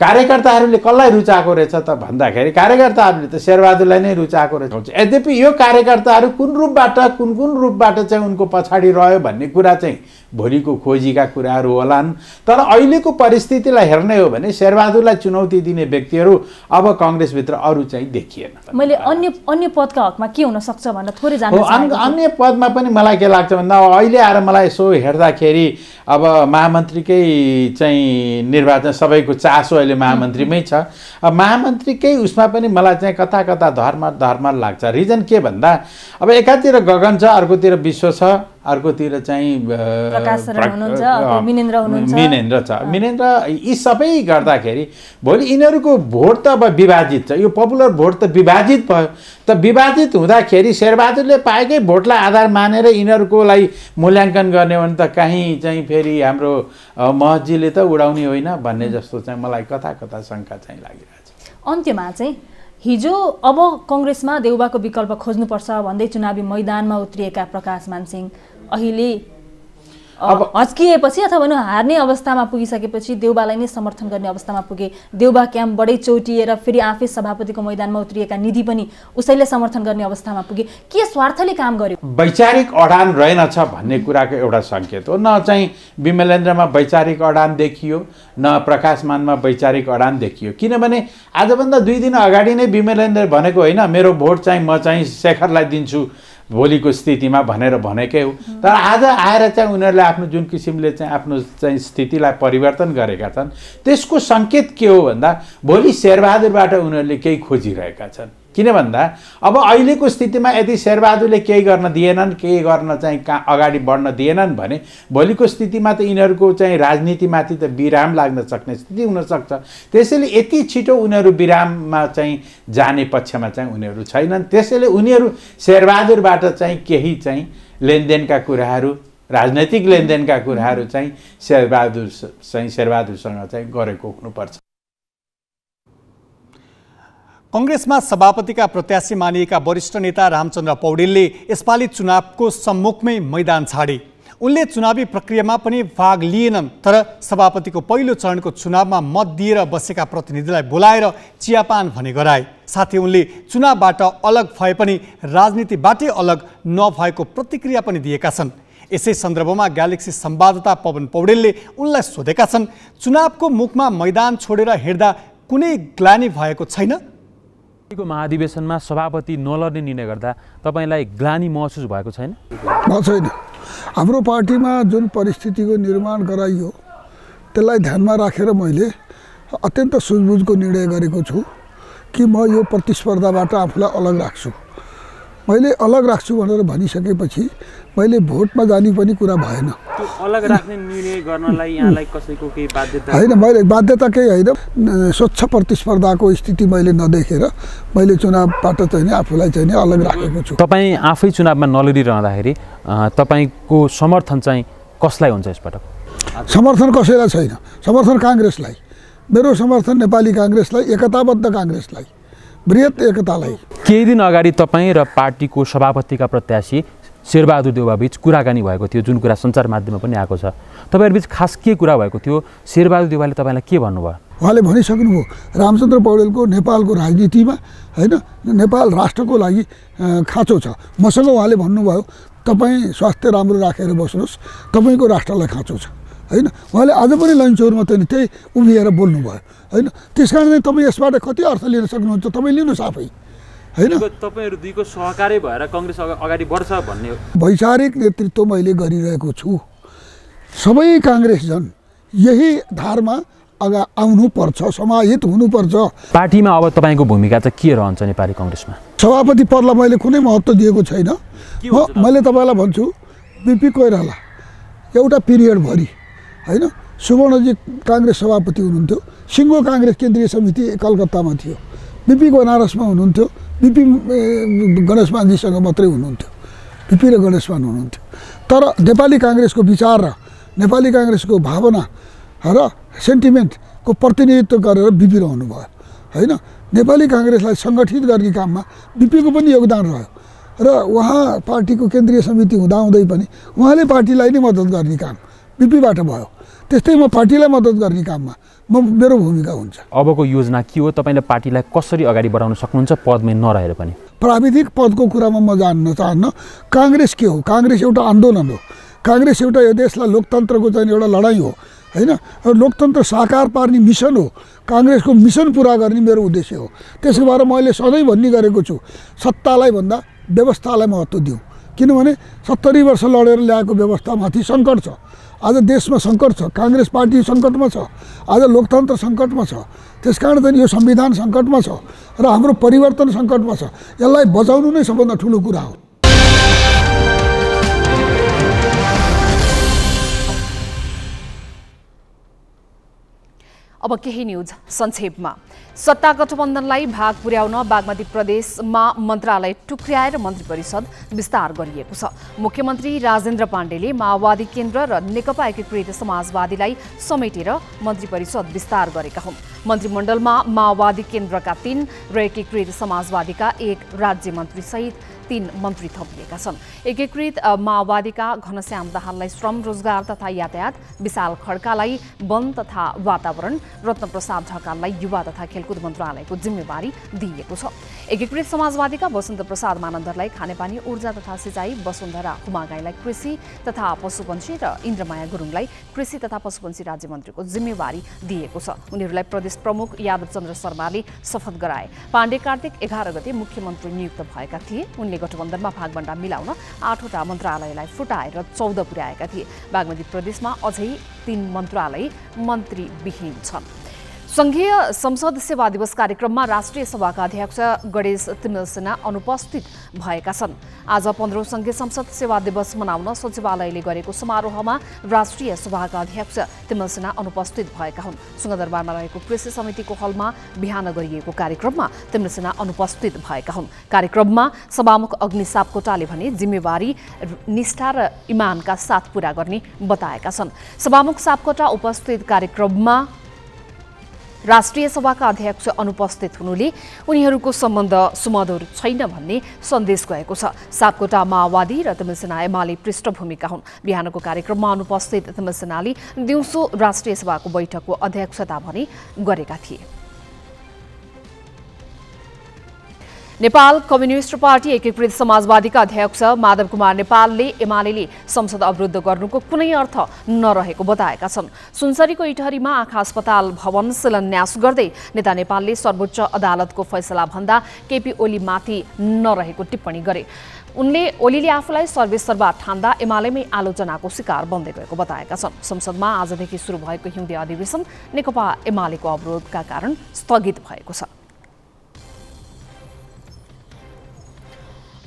कार्यकर्ताहरूले कसलाई रुचाएको रहेछ त भन्दाखेरि कार्यकर्ताहरूले त शेरबहादुरलाई नै रुचाएको रहेछ यद्यपि यो कार्यकर्ताहरू कुन रूपबाट कुन कुन रूपबाट चाहिँ उनको पछाडि रह्यो भन्ने कुरा चाहिँ भोलिको खोजीका कुराहरू होलान् तर अहिलेको परिस्थितिलाई हेर्ने हो भने शेरबहादुरलाई चुनौती दिने व्यक्तिहरू अब कङ्ग्रेसभित्र अरू चाहिँ देखिएन मैले अन्य अन्य पदका हकमा के हुनसक्छ भनेर थोरै जानु अन्य पदमा पनि मलाई के लाग्छ भन्दा अब अहिले आएर मलाई यसो हेर्दाखेरि अब महामन्त्रीकै चाहिँ निर्वाचन सबैको चासो अहिले महामन्त्रीमै छ अब महामन्त्रीकै उसमा पनि मलाई चाहिँ कता कता धर्म धर्म लाग्छ रिजन के भन्दा अब एकातिर गगन छ अर्कोतिर विश्व छ अर्कोतिर चाहिँ मिनेन्द्र छ मिनेन्द्र यी सबै गर्दाखेरि भोलि यिनीहरूको भोट त अब विभाजित छ यो पपुलर भोट त विभाजित भयो त विभाजित हुँदाखेरि शेरबहादुरले पाएकै भोटलाई आधार मानेर यिनीहरूकोलाई मूल्याङ्कन गर्ने हो भने त काहीँ चाहिँ फेरि हाम्रो महजीले त उडाउने होइन भन्ने जस्तो चाहिँ मलाई कता कता शङ्का चाहिँ लागिरहेछ अन्त्यमा चाहिँ हिजो अब कङ्ग्रेसमा देउबाको विकल्प खोज्नुपर्छ भन्दै चुनावी मैदानमा उत्रिएका प्रकाश मानसिंह अहिले अब हच्किएपछि अथवा भनौँ हार्ने अवस्थामा पुगिसकेपछि देउबालाई नै समर्थन गर्ने अवस्थामा पुगे देउबा क्याम्प बढै चोटिएर फेरि आफै सभापतिको मैदानमा उत्रिएका निधि पनि उसैले समर्थन गर्ने अवस्थामा पुगे के स्वार्थले काम गर्यो वैचारिक अडान रहेनछ भन्ने कुराको एउटा सङ्केत हो न चाहिँ विमलेन्द्रमा वैचारिक अडान देखियो न प्रकाशमानमा वैचारिक अडान देखियो किनभने आजभन्दा दुई दिन अगाडि नै विमलेन्द्र भनेको होइन मेरो भोट चाहिँ म चाहिँ शेखरलाई दिन्छु भोलिको स्थितिमा भनेर भनेकै हो तर आज आएर चाहिँ उनीहरूले आफ्नो जुन किसिमले चाहिँ आफ्नो चाहिँ स्थितिलाई परिवर्तन गरेका छन् त्यसको सङ्केत के हो भन्दा भोलि शेरबहादुरबाट उनीहरूले केही खोजिरहेका छन् किन भन्दा अब अहिलेको स्थितिमा यदि शेरबहादुरले केही गर्न दिएनन् केही गर्न चाहिँ कहाँ अगाडि बढ्न दिएनन् भने भोलिको स्थितिमा त यिनीहरूको चाहिँ राजनीतिमाथि त विराम लाग्न सक्ने स्थिति हुनसक्छ त्यसैले यति छिटो उनीहरू विराममा चाहिँ जाने पक्षमा चाहिँ उनीहरू छैनन् त्यसैले उनीहरू शेरबहादुरबाट चाहिँ केही चाहिँ लेनदेनका कुराहरू राजनैतिक लेनदेनका कुराहरू चाहिँ शेरबहादुर चाहिँ शेरबहादुरसँग चाहिँ गरेको हुनुपर्छ कङ्ग्रेसमा सभापतिका प्रत्याशी मानिएका वरिष्ठ नेता रामचन्द्र पौडेलले यसपालि चुनावको सम्मुखमै मैदान छाडे उनले चुनावी प्रक्रियामा पनि भाग लिएनन् तर सभापतिको पहिलो चरणको चुनावमा मत दिएर बसेका प्रतिनिधिलाई बोलाएर चियापान भने गराए साथै उनले चुनावबाट अलग भए पनि राजनीतिबाटै अलग नभएको प्रतिक्रिया पनि दिएका छन् यसै सन्दर्भमा ग्यालेक्सी संवाददाता पवन पौडेलले उनलाई सोधेका छन् चुनावको मुखमा मैदान छोडेर हिँड्दा कुनै ग्लानी भएको छैन पार्टीको महाधिवेशनमा सभापति नलड्ने निर्णय गर्दा तपाईँलाई ग्लानी महसुस भएको छैन छैन हाम्रो पार्टीमा जुन परिस्थितिको निर्माण गराइयो त्यसलाई ध्यानमा राखेर मैले अत्यन्त सुझबुझको निर्णय गरेको छु कि म यो प्रतिस्पर्धाबाट आफूलाई अलग राख्छु मैले अलग राख्छु भनेर भनिसकेपछि मैले भोटमा जाने पनि कुरा भएन निर्णय होइन मैले बाध्यता केही होइन स्वच्छ प्रतिस्पर्धाको स्थिति मैले नदेखेर मैले चुनावबाट चाहिँ आफूलाई चाहिँ अलग राखेको छु तपाईँ आफै चुनावमा नलडिरहँदाखेरि तपाईँको समर्थन चाहिँ कसलाई हुन्छ यसपटक समर्थन कसैलाई छैन समर्थन काङ्ग्रेसलाई मेरो समर्थन नेपाली काङ्ग्रेसलाई एकताबद्ध काङ्ग्रेसलाई वृहत एकतालाई केही दिन अगाडि तपाईँ र पार्टीको सभापतिका प्रत्याशी शेरबहादुर देउवाबीच कुराकानी भएको थियो जुन कुरा सञ्चार माध्यममा पनि आएको छ तपाईँहरूबिच खास के कुरा भएको थियो शेरबहादुर देउवाले तपाईँलाई के भन्नुभयो उहाँले भनिसक्नुभयो रामचन्द्र पौडेलको नेपालको राजनीतिमा होइन नेपाल राष्ट्रको लागि खाँचो छ मसँग उहाँले भन्नुभयो तपाईँ स्वास्थ्य राम्रो राखेर बस्नुहोस् तपाईँको राष्ट्रलाई खाँचो छ होइन उहाँले आज पनि लन्चहरूमा त त्यही उभिएर बोल्नुभयो होइन त्यस कारण चाहिँ तपाईँ यसबाट कति अर्थ लिन सक्नुहुन्छ तपाईँ लिनुहोस् आफै होइन तपाईँहरू दुईको सहकारै भएर कङ्ग्रेस अगाडि बढ्छ भन्ने वैचारिक नेतृत्व मैले गरिरहेको छु सबै काङ्ग्रेसजन यही धारमा अगा आउनुपर्छ समाहित हुनुपर्छ पार्टीमा अब तपाईँको भूमिका चाहिँ के रहन्छ नेपाली कङ्ग्रेसमा सभापति पदलाई मैले कुनै महत्त्व दिएको छैन म मैले तपाईँलाई भन्छु बिपी कोइराला एउटा पिरियडभरि होइन सुवर्णजी काङ्ग्रेस सभापति हुनुहुन्थ्यो सिङ्गो काङ्ग्रेस केन्द्रीय समिति कलकत्तामा थियो बिपी बनारसमा हुनुहुन्थ्यो बिपी गणेशमानजीसँग मात्रै हुनुहुन्थ्यो बिपी र गणेशमान हुनुहुन्थ्यो तर नेपाली काङ्ग्रेसको विचार र नेपाली काङ्ग्रेसको भावना र सेन्टिमेन्टको प्रतिनिधित्व गरेर बिपी रहनुभयो होइन नेपाली काङ्ग्रेसलाई सङ्गठित गर्ने काममा बिपीको पनि योगदान रह्यो र उहाँ पार्टीको केन्द्रीय समिति हुँदाहुँदै पनि उहाँले पार्टीलाई नै मद्दत गर्ने काम बिपीबाट भयो त्यस्तै म पार्टीलाई मद्दत गर्ने काममा म मेरो भूमिका हुन्छ अबको योजना के हो तपाईँले पार्टीलाई कसरी अगाडि बढाउन सक्नुहुन्छ पदमै नरहेर पनि प्राविधिक पदको कुरामा म जान्न चाहन्न काङ्ग्रेस के हो काङ्ग्रेस एउटा आन्दोलन हो काङ्ग्रेस एउटा यो देशलाई लोकतन्त्रको चाहिँ एउटा लडाइँ हो होइन लोकतन्त्र साकार पार्ने मिसन हो काङ्ग्रेसको मिसन पुरा गर्ने मेरो उद्देश्य हो त्यसको भएर मैले सधैँ भन्ने गरेको छु सत्तालाई भन्दा व्यवस्थालाई महत्त्व दिउँ किनभने सत्तरी वर्ष लडेर ल्याएको व्यवस्थामाथि सङ्कट छ आज देशमा सङ्कट छ काङ्ग्रेस पार्टी सङ्कटमा छ आज लोकतन्त्र सङ्कटमा छ त्यस कारण चाहिँ यो संविधान सङ्कटमा छ र हाम्रो परिवर्तन सङ्कटमा छ यसलाई बचाउनु नै सबभन्दा ठुलो कुरा हो अब केही न्युज संक्षेपमा सत्ता गठबन्धनलाई भाग पुर्याउन बागमती प्रदेशमा मन्त्रालय टुक्र्याएर मन्त्री परिषद विस्तार गरिएको छ मुख्यमन्त्री राजेन्द्र पाण्डेले माओवादी केन्द्र र नेकपा एकीकृत समाजवादीलाई समेटेर मन्त्री परिषद विस्तार गरेका हुन् मन्त्रीमण्डलमा माओवादी केन्द्रका तीन र एकीकृत समाजवादीका एक राज्य मन्त्रीसहित तीन मन्त्री थपिएका छन् एकीकृत माओवादीका घनश्याम दाहाललाई श्रम रोजगार तथा यातायात विशाल खड्कालाई वन तथा वातावरण रत्नप्रसाद ढकाललाई युवा तथा तथा खेलकुद मन्त्रालयको जिम्मेवारी दिइएको छ एकीकृत समाजवादीका वसन्त प्रसाद मानन्दरलाई खानेपानी ऊर्जा तथा सिँचाइ वसुन्धरा हुमागाईलाई कृषि तथा पशुपन्छी र इन्द्रमाया गुरुङलाई कृषि तथा पशुपन्छी राज्य मन्त्रीको जिम्मेवारी दिएको छ उनीहरूलाई प्रदेश प्रमुख यादव चन्द्र शर्माले शपथ गराए पाण्डे कार्तिक एघार गते मुख्यमन्त्री नियुक्त भएका थिए उनले गठबन्धनमा भागभण्डा मिलाउन आठवटा मन्त्रालयलाई फुटाएर चौध पुर्याएका थिए बागमती प्रदेशमा अझै तीन मन्त्रालय मन्त्रीविहीन छन् संघीय संसद सेवा दिवस कार्यक्रममा राष्ट्रिय सभाका अध्यक्ष गणेश तिमल सिन्हा अनुपस्थित भएका छन् आज पन्ध्रौँ संघीय संसद सेवा दिवस मनाउन सचिवालयले गरेको समारोहमा राष्ट्रिय सभाका अध्यक्ष तिमल सिन्हा अनुपस्थित भएका हुन् सुगदरबारमा रहेको कृषि समितिको हलमा बिहान गरिएको कार्यक्रममा तिमल सिन्हा अनुपस्थित भएका हुन् कार्यक्रममा सभामुख अग्नि सापकोटाले भने जिम्मेवारी निष्ठा र इमानका साथ पूरा गर्ने बताएका छन् सभामुख सापकोटा उपस्थित कार्यक्रममा राष्ट्रिय सभाका अध्यक्ष अनुपस्थित हुनुले उनीहरूको सम्बन्ध सुमधुर छैन भन्ने सन्देश गएको छ सापकोटा माओवादी र तमिलसेना एमाले पृष्ठभूमिका हुन् बिहानको कार्यक्रममा अनुपस्थित तमिलसेनाले दिउँसो राष्ट्रिय सभाको बैठकको अध्यक्षता भने गरेका थिए नेपाल कम्युनिस्ट पार्टी एकीकृत समाजवादीका अध्यक्ष माधव कुमार नेपालले एमाले संसद अवरुद्ध गर्नुको कुनै अर्थ नरहेको बताएका छन् सुनसरीको इटहरीमा आँखा अस्पताल भवन शिलान्यास गर्दै नेता नेपालले सर्वोच्च अदालतको फैसला भन्दा केपी ओलीमाथि नरहेको टिप्पणी गरे उनले ओलीले आफूलाई सर्वेसर्वा ठान्दा एमालेमै आलोचनाको शिकार बन्दै गएको बताएका छन् संसदमा आजदेखि सुरु भएको हिउँदे अधिवेशन नेकपा एमालेको अवरोधका कारण स्थगित भएको छ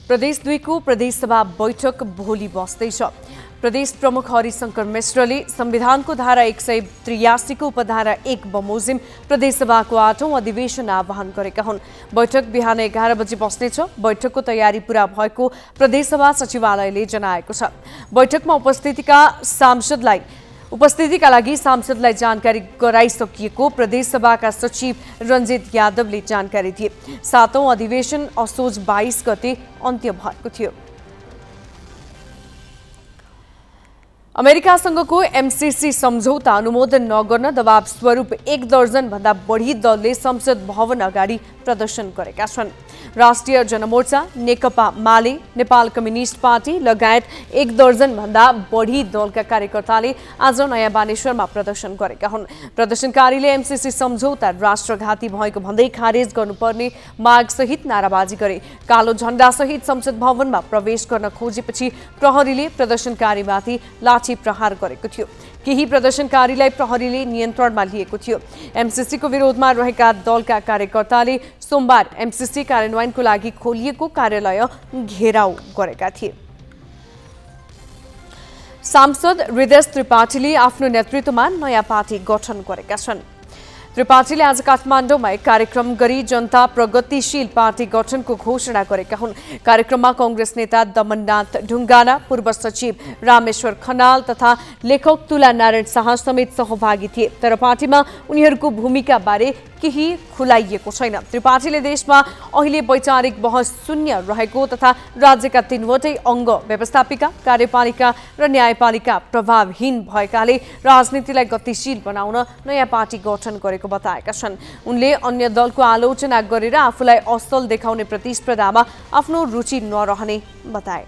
प्रदेश दुईको प्रदेशसभा बैठक भोलि बस्दैछ प्रदेश प्रमुख हरिशङ्कर मिश्रले संविधानको धारा एक सय त्रियासीको उपधारा एक बमोजिम प्रदेशसभाको आठौँ अधिवेशन आह्वान गरेका हुन् बैठक बिहान एघार बजे बस्नेछ बैठकको तयारी पूरा भएको प्रदेशसभा सचिवालयले जनाएको छ बैठकमा उपस्थितिका सांसदलाई उपस्थितिका लागि सांसद जानकारी सकता प्रदेश सभा का सचिव रंजित यादव ने जानकारी दिए सातौ अधिवेशन असोज बाईस गते अंत्य अमेरिकासँगको एमसिसी सम्झौता अनुमोदन नगर्न दबाव स्वरूप एक दर्जनभन्दा बढी दलले संसद भवन अगाडि प्रदर्शन गरेका छन् राष्ट्रिय जनमोर्चा नेकपा माले नेपाल कम्युनिस्ट पार्टी लगायत एक दर्जनभन्दा बढी दलका कार्यकर्ताले आज नयाँ बानेश्वरमा प्रदर्शन गरेका हुन् प्रदर्शनकारीले एमसिसी सम्झौता राष्ट्रघाती भएको भन्दै खारेज गर्नुपर्ने मागसहित नाराबाजी गरे कालो झण्डासहित संसद भवनमा प्रवेश गर्न खोजेपछि प्रहरीले प्रदर्शनकारीमाथि लाठी पची प्रहार प्रहरी गरेको थियो केही प्रदर्शनकारीलाई प्रहरीले नियन्त्रणमा लिएको थियो एमसिसीको विरोधमा रहेका दलका कार्यकर्ताले सोमबार एमसिसी कार्यान्वयनको लागि खोलिएको कार्यालय घेराउ गरेका थिए सांसद हृदय त्रिपाठीले नेतृत्व नेतृत्वमा नया पार्टी गठन गरेका छन् त्रिपाठीले आज काठमाडौँमा एक कार्यक्रम गरी जनता प्रगतिशील पार्टी गठनको घोषणा गरेका हुन् कार्यक्रममा कङ्ग्रेस नेता दमननाथ ढुङ्गाना पूर्व सचिव रामेश्वर खनाल तथा लेखक तुला नारायण शाह समेत सहभागी थिए तर पार्टीमा उनीहरूको भूमिका बारे केही खुलाइएको छैन त्रिपाठीले देशमा अहिले वैचारिक बहस शून्य रहेको तथा राज्यका तीनवटै अङ्ग व्यवस्थापिका कार्यपालिका र न्यायपालिका प्रभावहीन भएकाले राजनीतिलाई गतिशील बनाउन नयाँ पार्टी गठन गरेको गरेको बताएका छन् उनले अन्य दलको आलोचना गरेर आफूलाई असल देखाउने प्रतिस्पर्धामा आफ्नो रुचि नरहने बताए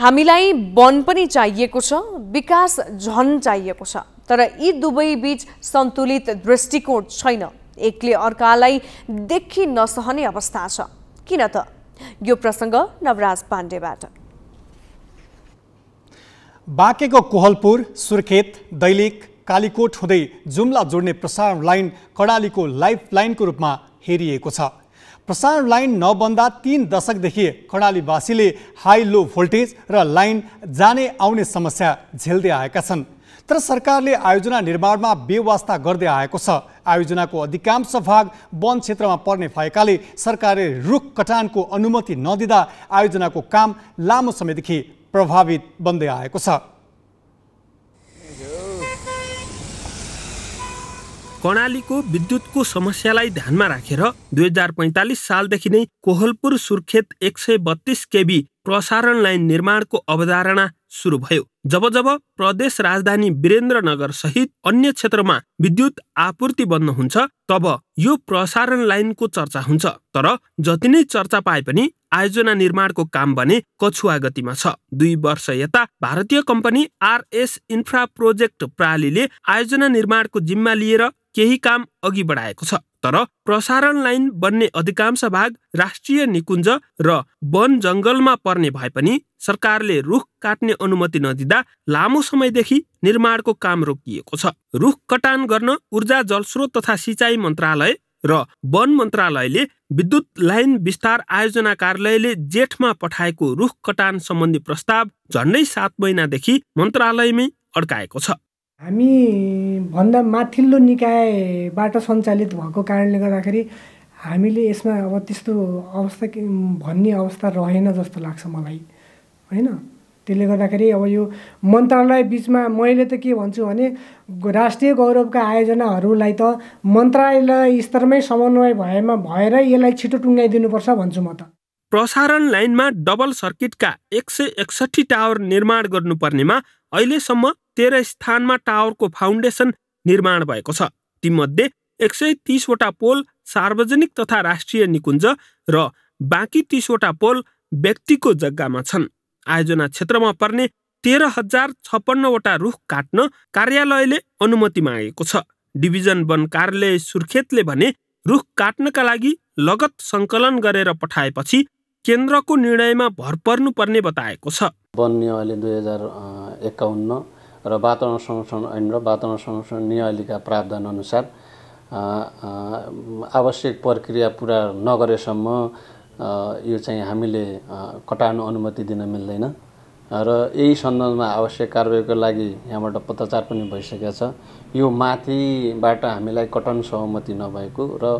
हामीलाई वन पनि चाहिएको छ विकास झन चाहिएको छ तर यी दुवै बीच सन्तुलित दृष्टिकोण छैन एकले अर्कालाई देखि नसहने अवस्था छ किन त यो प्रसङ्ग नवराज पाण्डेबाट बाँकेको कोहलपुर सुर्खेत दैलेख कालीकोट हुँदै जुम्ला जोड्ने प्रसारण लाइन कडालीको लाइफ लाइनको रूपमा हेरिएको छ प्रसारण लाइन नबन्दा तीन दशकदेखि कडालीवासीले हाई लो भोल्टेज र लाइन जाने आउने समस्या झेल्दै आएका छन् तर सरकारले आयोजना निर्माणमा व्यवस्था गर्दै आएको छ आयोजनाको अधिकांश भाग वन क्षेत्रमा पर्ने भएकाले सरकारले रुख कटानको अनुमति नदिँदा आयोजनाको काम लामो समयदेखि प्रभावित बन्दै आएको छ कर्णालीको विद्युतको समस्यालाई ध्यानमा राखेर दुई हजार पैँतालिस सालदेखि नै कोहलपुर सुर्खेत एक सय बत्तीस केबी प्रसारण लाइन निर्माणको अवधारणा सुरु भयो जब जब प्रदेश राजधानी वीरेन्द्रनगर सहित अन्य क्षेत्रमा विद्युत आपूर्ति बन्द हुन्छ तब यो प्रसारण लाइनको चर्चा हुन्छ तर जति नै चर्चा पाए पनि आयोजना निर्माणको काम भने कछुवा गतिमा छ दुई वर्ष यता भारतीय कम्पनी आरएस इन्फ्रा प्रोजेक्ट प्रालीले आयोजना निर्माणको जिम्मा लिएर केही काम अघि बढाएको छ तर प्रसारण लाइन बन्ने अधिकांश भाग राष्ट्रिय निकुञ्ज र वन जङ्गलमा पर्ने भए पनि सरकारले रुख काट्ने अनुमति नदिँदा लामो समयदेखि निर्माणको काम रोकिएको छ रुख कटान गर्न ऊर्जा जलस्रोत तथा सिँचाइ मन्त्रालय र वन मन्त्रालयले विद्युत लाइन विस्तार आयोजना कार्यालयले जेठमा पठाएको रुख कटान सम्बन्धी प्रस्ताव झन्डै सात महिनादेखि मन्त्रालयमै अड्काएको छ हामीभन्दा माथिल्लो निकायबाट सञ्चालित भएको कारणले गर्दाखेरि हामीले यसमा अब त्यस्तो अवस्था भन्ने अवस्था रहेन जस्तो लाग्छ मलाई होइन त्यसले गर्दाखेरि अब यो मन्त्रालय बिचमा मैले त के भन्छु भने राष्ट्रिय गौरवका आयोजनाहरूलाई त मन्त्रालय स्तरमै समन्वय भएमा भएर यसलाई छिटो टुङ्गाइदिनुपर्छ भन्छु म त प्रसारण लाइनमा डबल सर्किटका एक सय एकसट्ठी टावर निर्माण गर्नुपर्नेमा अहिलेसम्म तेह्र स्थानमा टावरको फाउन्डेसन निर्माण भएको छ तीमध्ये एक सय तिसवटा पोल सार्वजनिक तथा राष्ट्रिय निकुञ्ज र बाँकी तिसवटा पोल व्यक्तिको जग्गामा छन् आयोजना क्षेत्रमा पर्ने तेह्र हजार छप्पन्नवटा रुख काट्न कार्यालयले अनुमति मागेको छ डिभिजन वन कार्यालय सुर्खेतले भने रुख काट्नका लागि लगत सङ्कलन गरेर पठाएपछि केन्द्रको निर्णयमा भर पर्नुपर्ने बताएको छ वन्य अहिले दुई हजार एकाउन्न र वातावरण संरक्षण ऐन र वातावरण संरक्षण प्रावधान अनुसार आवश्यक प्रक्रिया पुरा नगरेसम्म यो चाहिँ हामीले कटान अनुमति दिन मिल्दैन र यही सन्दर्भमा आवश्यक कारवाहीको लागि यहाँबाट पत्रचार पनि भइसकेको छ यो माथिबाट हामीलाई कटन सहमति नभएको र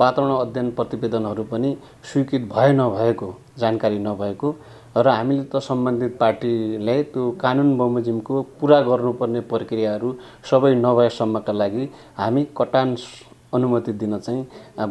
वातावरण अध्ययन प्रतिवेदनहरू पनि स्वीकृत भए नभएको जानकारी नभएको र हामीले त सम्बन्धित पार्टीले त्यो कानुन बमोजिमको पुरा गर्नुपर्ने प्रक्रियाहरू सबै नभएसम्मका लागि हामी कटान अनुमति दिन चाहिँ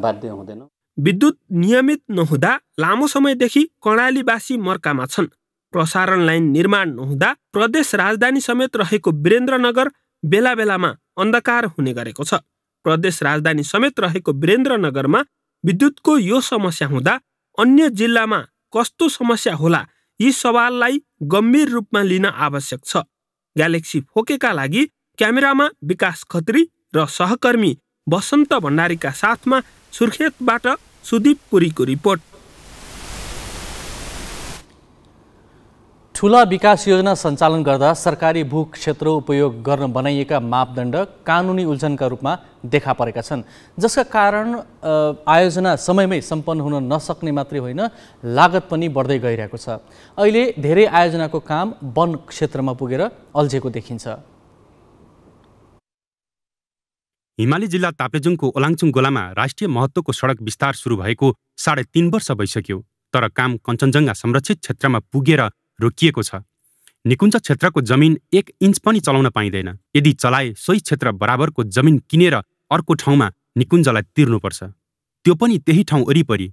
बाध्य हुँदैनौँ विद्युत नियमित नहुँदा लामो समयदेखि कर्णालीवासी मर्कामा छन् प्रसारण लाइन निर्माण नहुँदा प्रदेश राजधानी समेत रहेको वीरेन्द्रनगर बेला बेलामा अन्धकार हुने गरेको छ प्रदेश राजधानी समेत रहेको वीरेन्द्रनगरमा विद्युतको यो समस्या हुँदा अन्य जिल्लामा कस्तो समस्या होला यी सवाललाई गम्भीर रूपमा लिन आवश्यक छ ग्यालेक्सी फोकेका लागि क्यामेरामा विकास खत्री र सहकर्मी बसन्त भण्डारीका साथमा सुर्खेतबाट सुदीप पुरीको रिपोर्ट ठुला विकास योजना सञ्चालन गर्दा सरकारी भू क्षेत्र उपयोग गर्न बनाइएका मापदण्ड कानुनी उल्झनका रूपमा देखा परेका छन् जसका कारण आयोजना समयमै सम्पन्न हुन नसक्ने मात्रै होइन लागत पनि बढ्दै गइरहेको छ अहिले धेरै आयोजनाको काम वन क्षेत्रमा पुगेर अल्झेको देखिन्छ हिमाली जिल्ला तापेजुङको ओलाङचुङ गोलामा राष्ट्रिय महत्त्वको सडक विस्तार सुरु भएको साढे तिन वर्ष भइसक्यो तर काम कञ्चनजङ्घा संरक्षित क्षेत्रमा पुगेर रोकिएको छ निकुञ्ज क्षेत्रको जमिन एक इन्च पनि चलाउन पाइँदैन यदि चलाए सोही क्षेत्र बराबरको जमिन किनेर अर्को ठाउँमा निकुञ्जलाई तिर्नुपर्छ त्यो पनि त्यही ठाउँ वरिपरि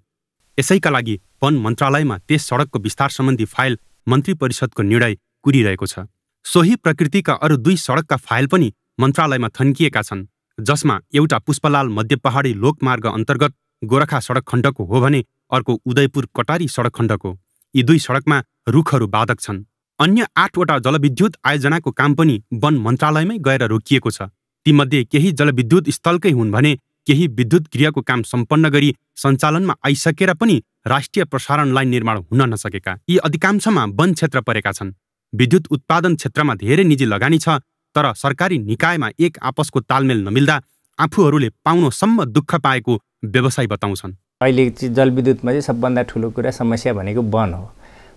यसैका लागि वन मन्त्रालयमा त्यस सडकको विस्तार सम्बन्धी फाइल मन्त्री परिषदको निर्णय कुरिरहेको छ सोही प्रकृतिका अरू दुई सडकका फाइल पनि मन्त्रालयमा थन्किएका छन् जसमा एउटा पुष्पलाल मध्य लोकमार्ग अन्तर्गत गोरखा सडक खण्डको हो भने अर्को उदयपुर कटारी सडक खण्डको यी दुई सडकमा रुखहरू बाधक छन् अन्य आठवटा जलविद्युत आयोजनाको काम पनि वन मन्त्रालयमै गएर रोकिएको छ तीमध्ये केही जलविद्युत स्थलकै हुन् भने केही विद्युत गृहको काम सम्पन्न गरी सञ्चालनमा आइसकेर पनि राष्ट्रिय प्रसारण लाइन निर्माण हुन नसकेका यी अधिकांशमा वन क्षेत्र परेका छन् विद्युत उत्पादन क्षेत्रमा धेरै निजी लगानी छ तर सरकारी निकायमा एक आपसको तालमेल नमिल्दा आफूहरूले पाउनसम्म दुःख पाएको व्यवसाय बताउँछन् अहिले चाहिँ जलविद्युतमा चाहिँ सबभन्दा ठुलो कुरा समस्या भनेको वन हो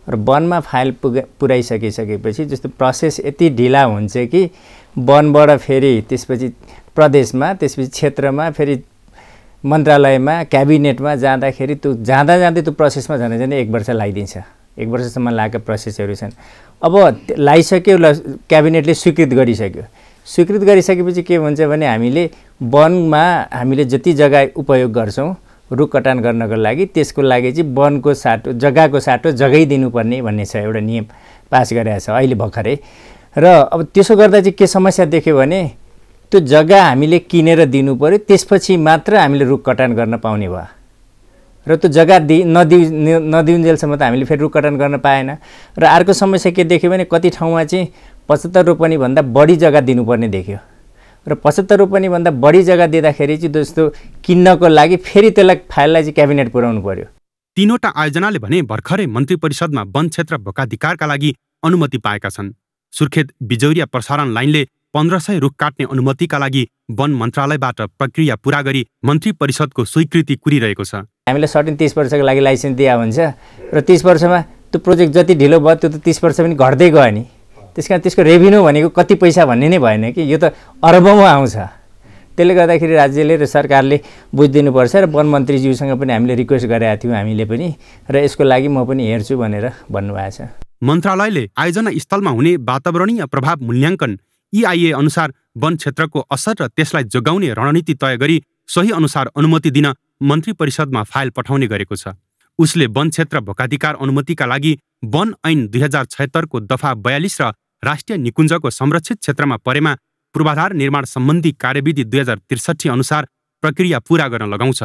र वनमा फाइल पुगा पुऱ्याइसकिसकेपछि जस्तो प्रोसेस यति ढिला हुन्छ कि वनबाट फेरि त्यसपछि प्रदेशमा त्यसपछि क्षेत्रमा फेरि मन्त्रालयमा क्याबिनेटमा जाँदाखेरि त्यो जाँदा जाँदै त्यो प्रोसेसमा झन्डै झन् एक वर्ष लगाइदिन्छ एक वर्षसम्म लागेको प्रोसेसहरू छन् अब लगाइसक्यो ल क्याबिनेटले स्वीकृत गरिसक्यो स्वीकृत गरिसकेपछि के हुन्छ भने हामीले वनमा हामीले जति जग्गा उपयोग गर्छौँ रुख कटान गर्नको लागि त्यसको लागि चाहिँ वनको साटो जग्गाको साटो जग्गै दिनुपर्ने भन्ने छ एउटा नियम पास गरेको छ अहिले भर्खरै र अब त्यसो गर्दा चाहिँ के समस्या देख्यो भने त्यो जग्गा हामीले किनेर दिनु पऱ्यो त्यसपछि मात्र हामीले रुख कटान गर्न पाउने भयो र त्यो जग्गा दि नदिउ नदिउन्जेलसम्म त हामीले फेरि रुख कटान गर्न पाएन र अर्को समस्या के देख्यो भने कति ठाउँमा चाहिँ पचहत्तर रोपनीभन्दा बढी जग्गा दिनुपर्ने देख्यो र पचहत्तर रुपियाँभन्दा बढी जग्गा दिँदाखेरि चाहिँ जस्तो किन्नको लागि फेरि त्यसलाई फाइललाई चाहिँ क्याबिनेट पुर्याउनु पर्यो तिनवटा आयोजनाले भने भर्खरै मन्त्री परिषदमा वन क्षेत्र भोकाधिकारका लागि अनुमति पाएका छन् सुर्खेत बिजौरिया प्रसारण लाइनले पन्ध्र सय रुख काट्ने अनुमतिका लागि वन मन्त्रालयबाट प्रक्रिया पुरा गरी मन्त्री परिषदको स्वीकृति कुरिरहेको छ हामीले सर्टिन तिस वर्षको लागि लाइसेन्स दिया हुन्छ र तिस वर्षमा त्यो प्रोजेक्ट जति ढिलो भयो त्यो त तिस वर्ष पनि घट्दै गयो नि त्यस कारण त्यसको रेभिन्यू भनेको कति पैसा भन्ने नै भएन कि यो त अरबौँ आउँछ त्यसले गर्दाखेरि राज्यले र सरकारले बुझिदिनुपर्छ र वन मन्त्रीज्यूसँग पनि हामीले रिक्वेस्ट गरेका थियौँ हामीले पनि र यसको लागि म पनि हेर्छु भनेर भन्नुभएको छ मन्त्रालयले आयोजना स्थलमा हुने वातावरणीय प्रभाव मूल्याङ्कन इआइए e अनुसार वन क्षेत्रको असर र त्यसलाई जोगाउने रणनीति तय गरी सही अनुसार अनुमति दिन मन्त्री परिषदमा फाइल पठाउने गरेको छ उसले वन क्षेत्र भोकाधिकार अनुमतिका लागि वन ऐन दुई हजार छयत्तरको दफा बयालिस र राष्ट्रिय निकुञ्जको संरक्षित क्षेत्रमा परेमा पूर्वाधार निर्माण सम्बन्धी कार्यविधि दुई हजार त्रिसठी अनुसार प्रक्रिया पूरा गर्न लगाउँछ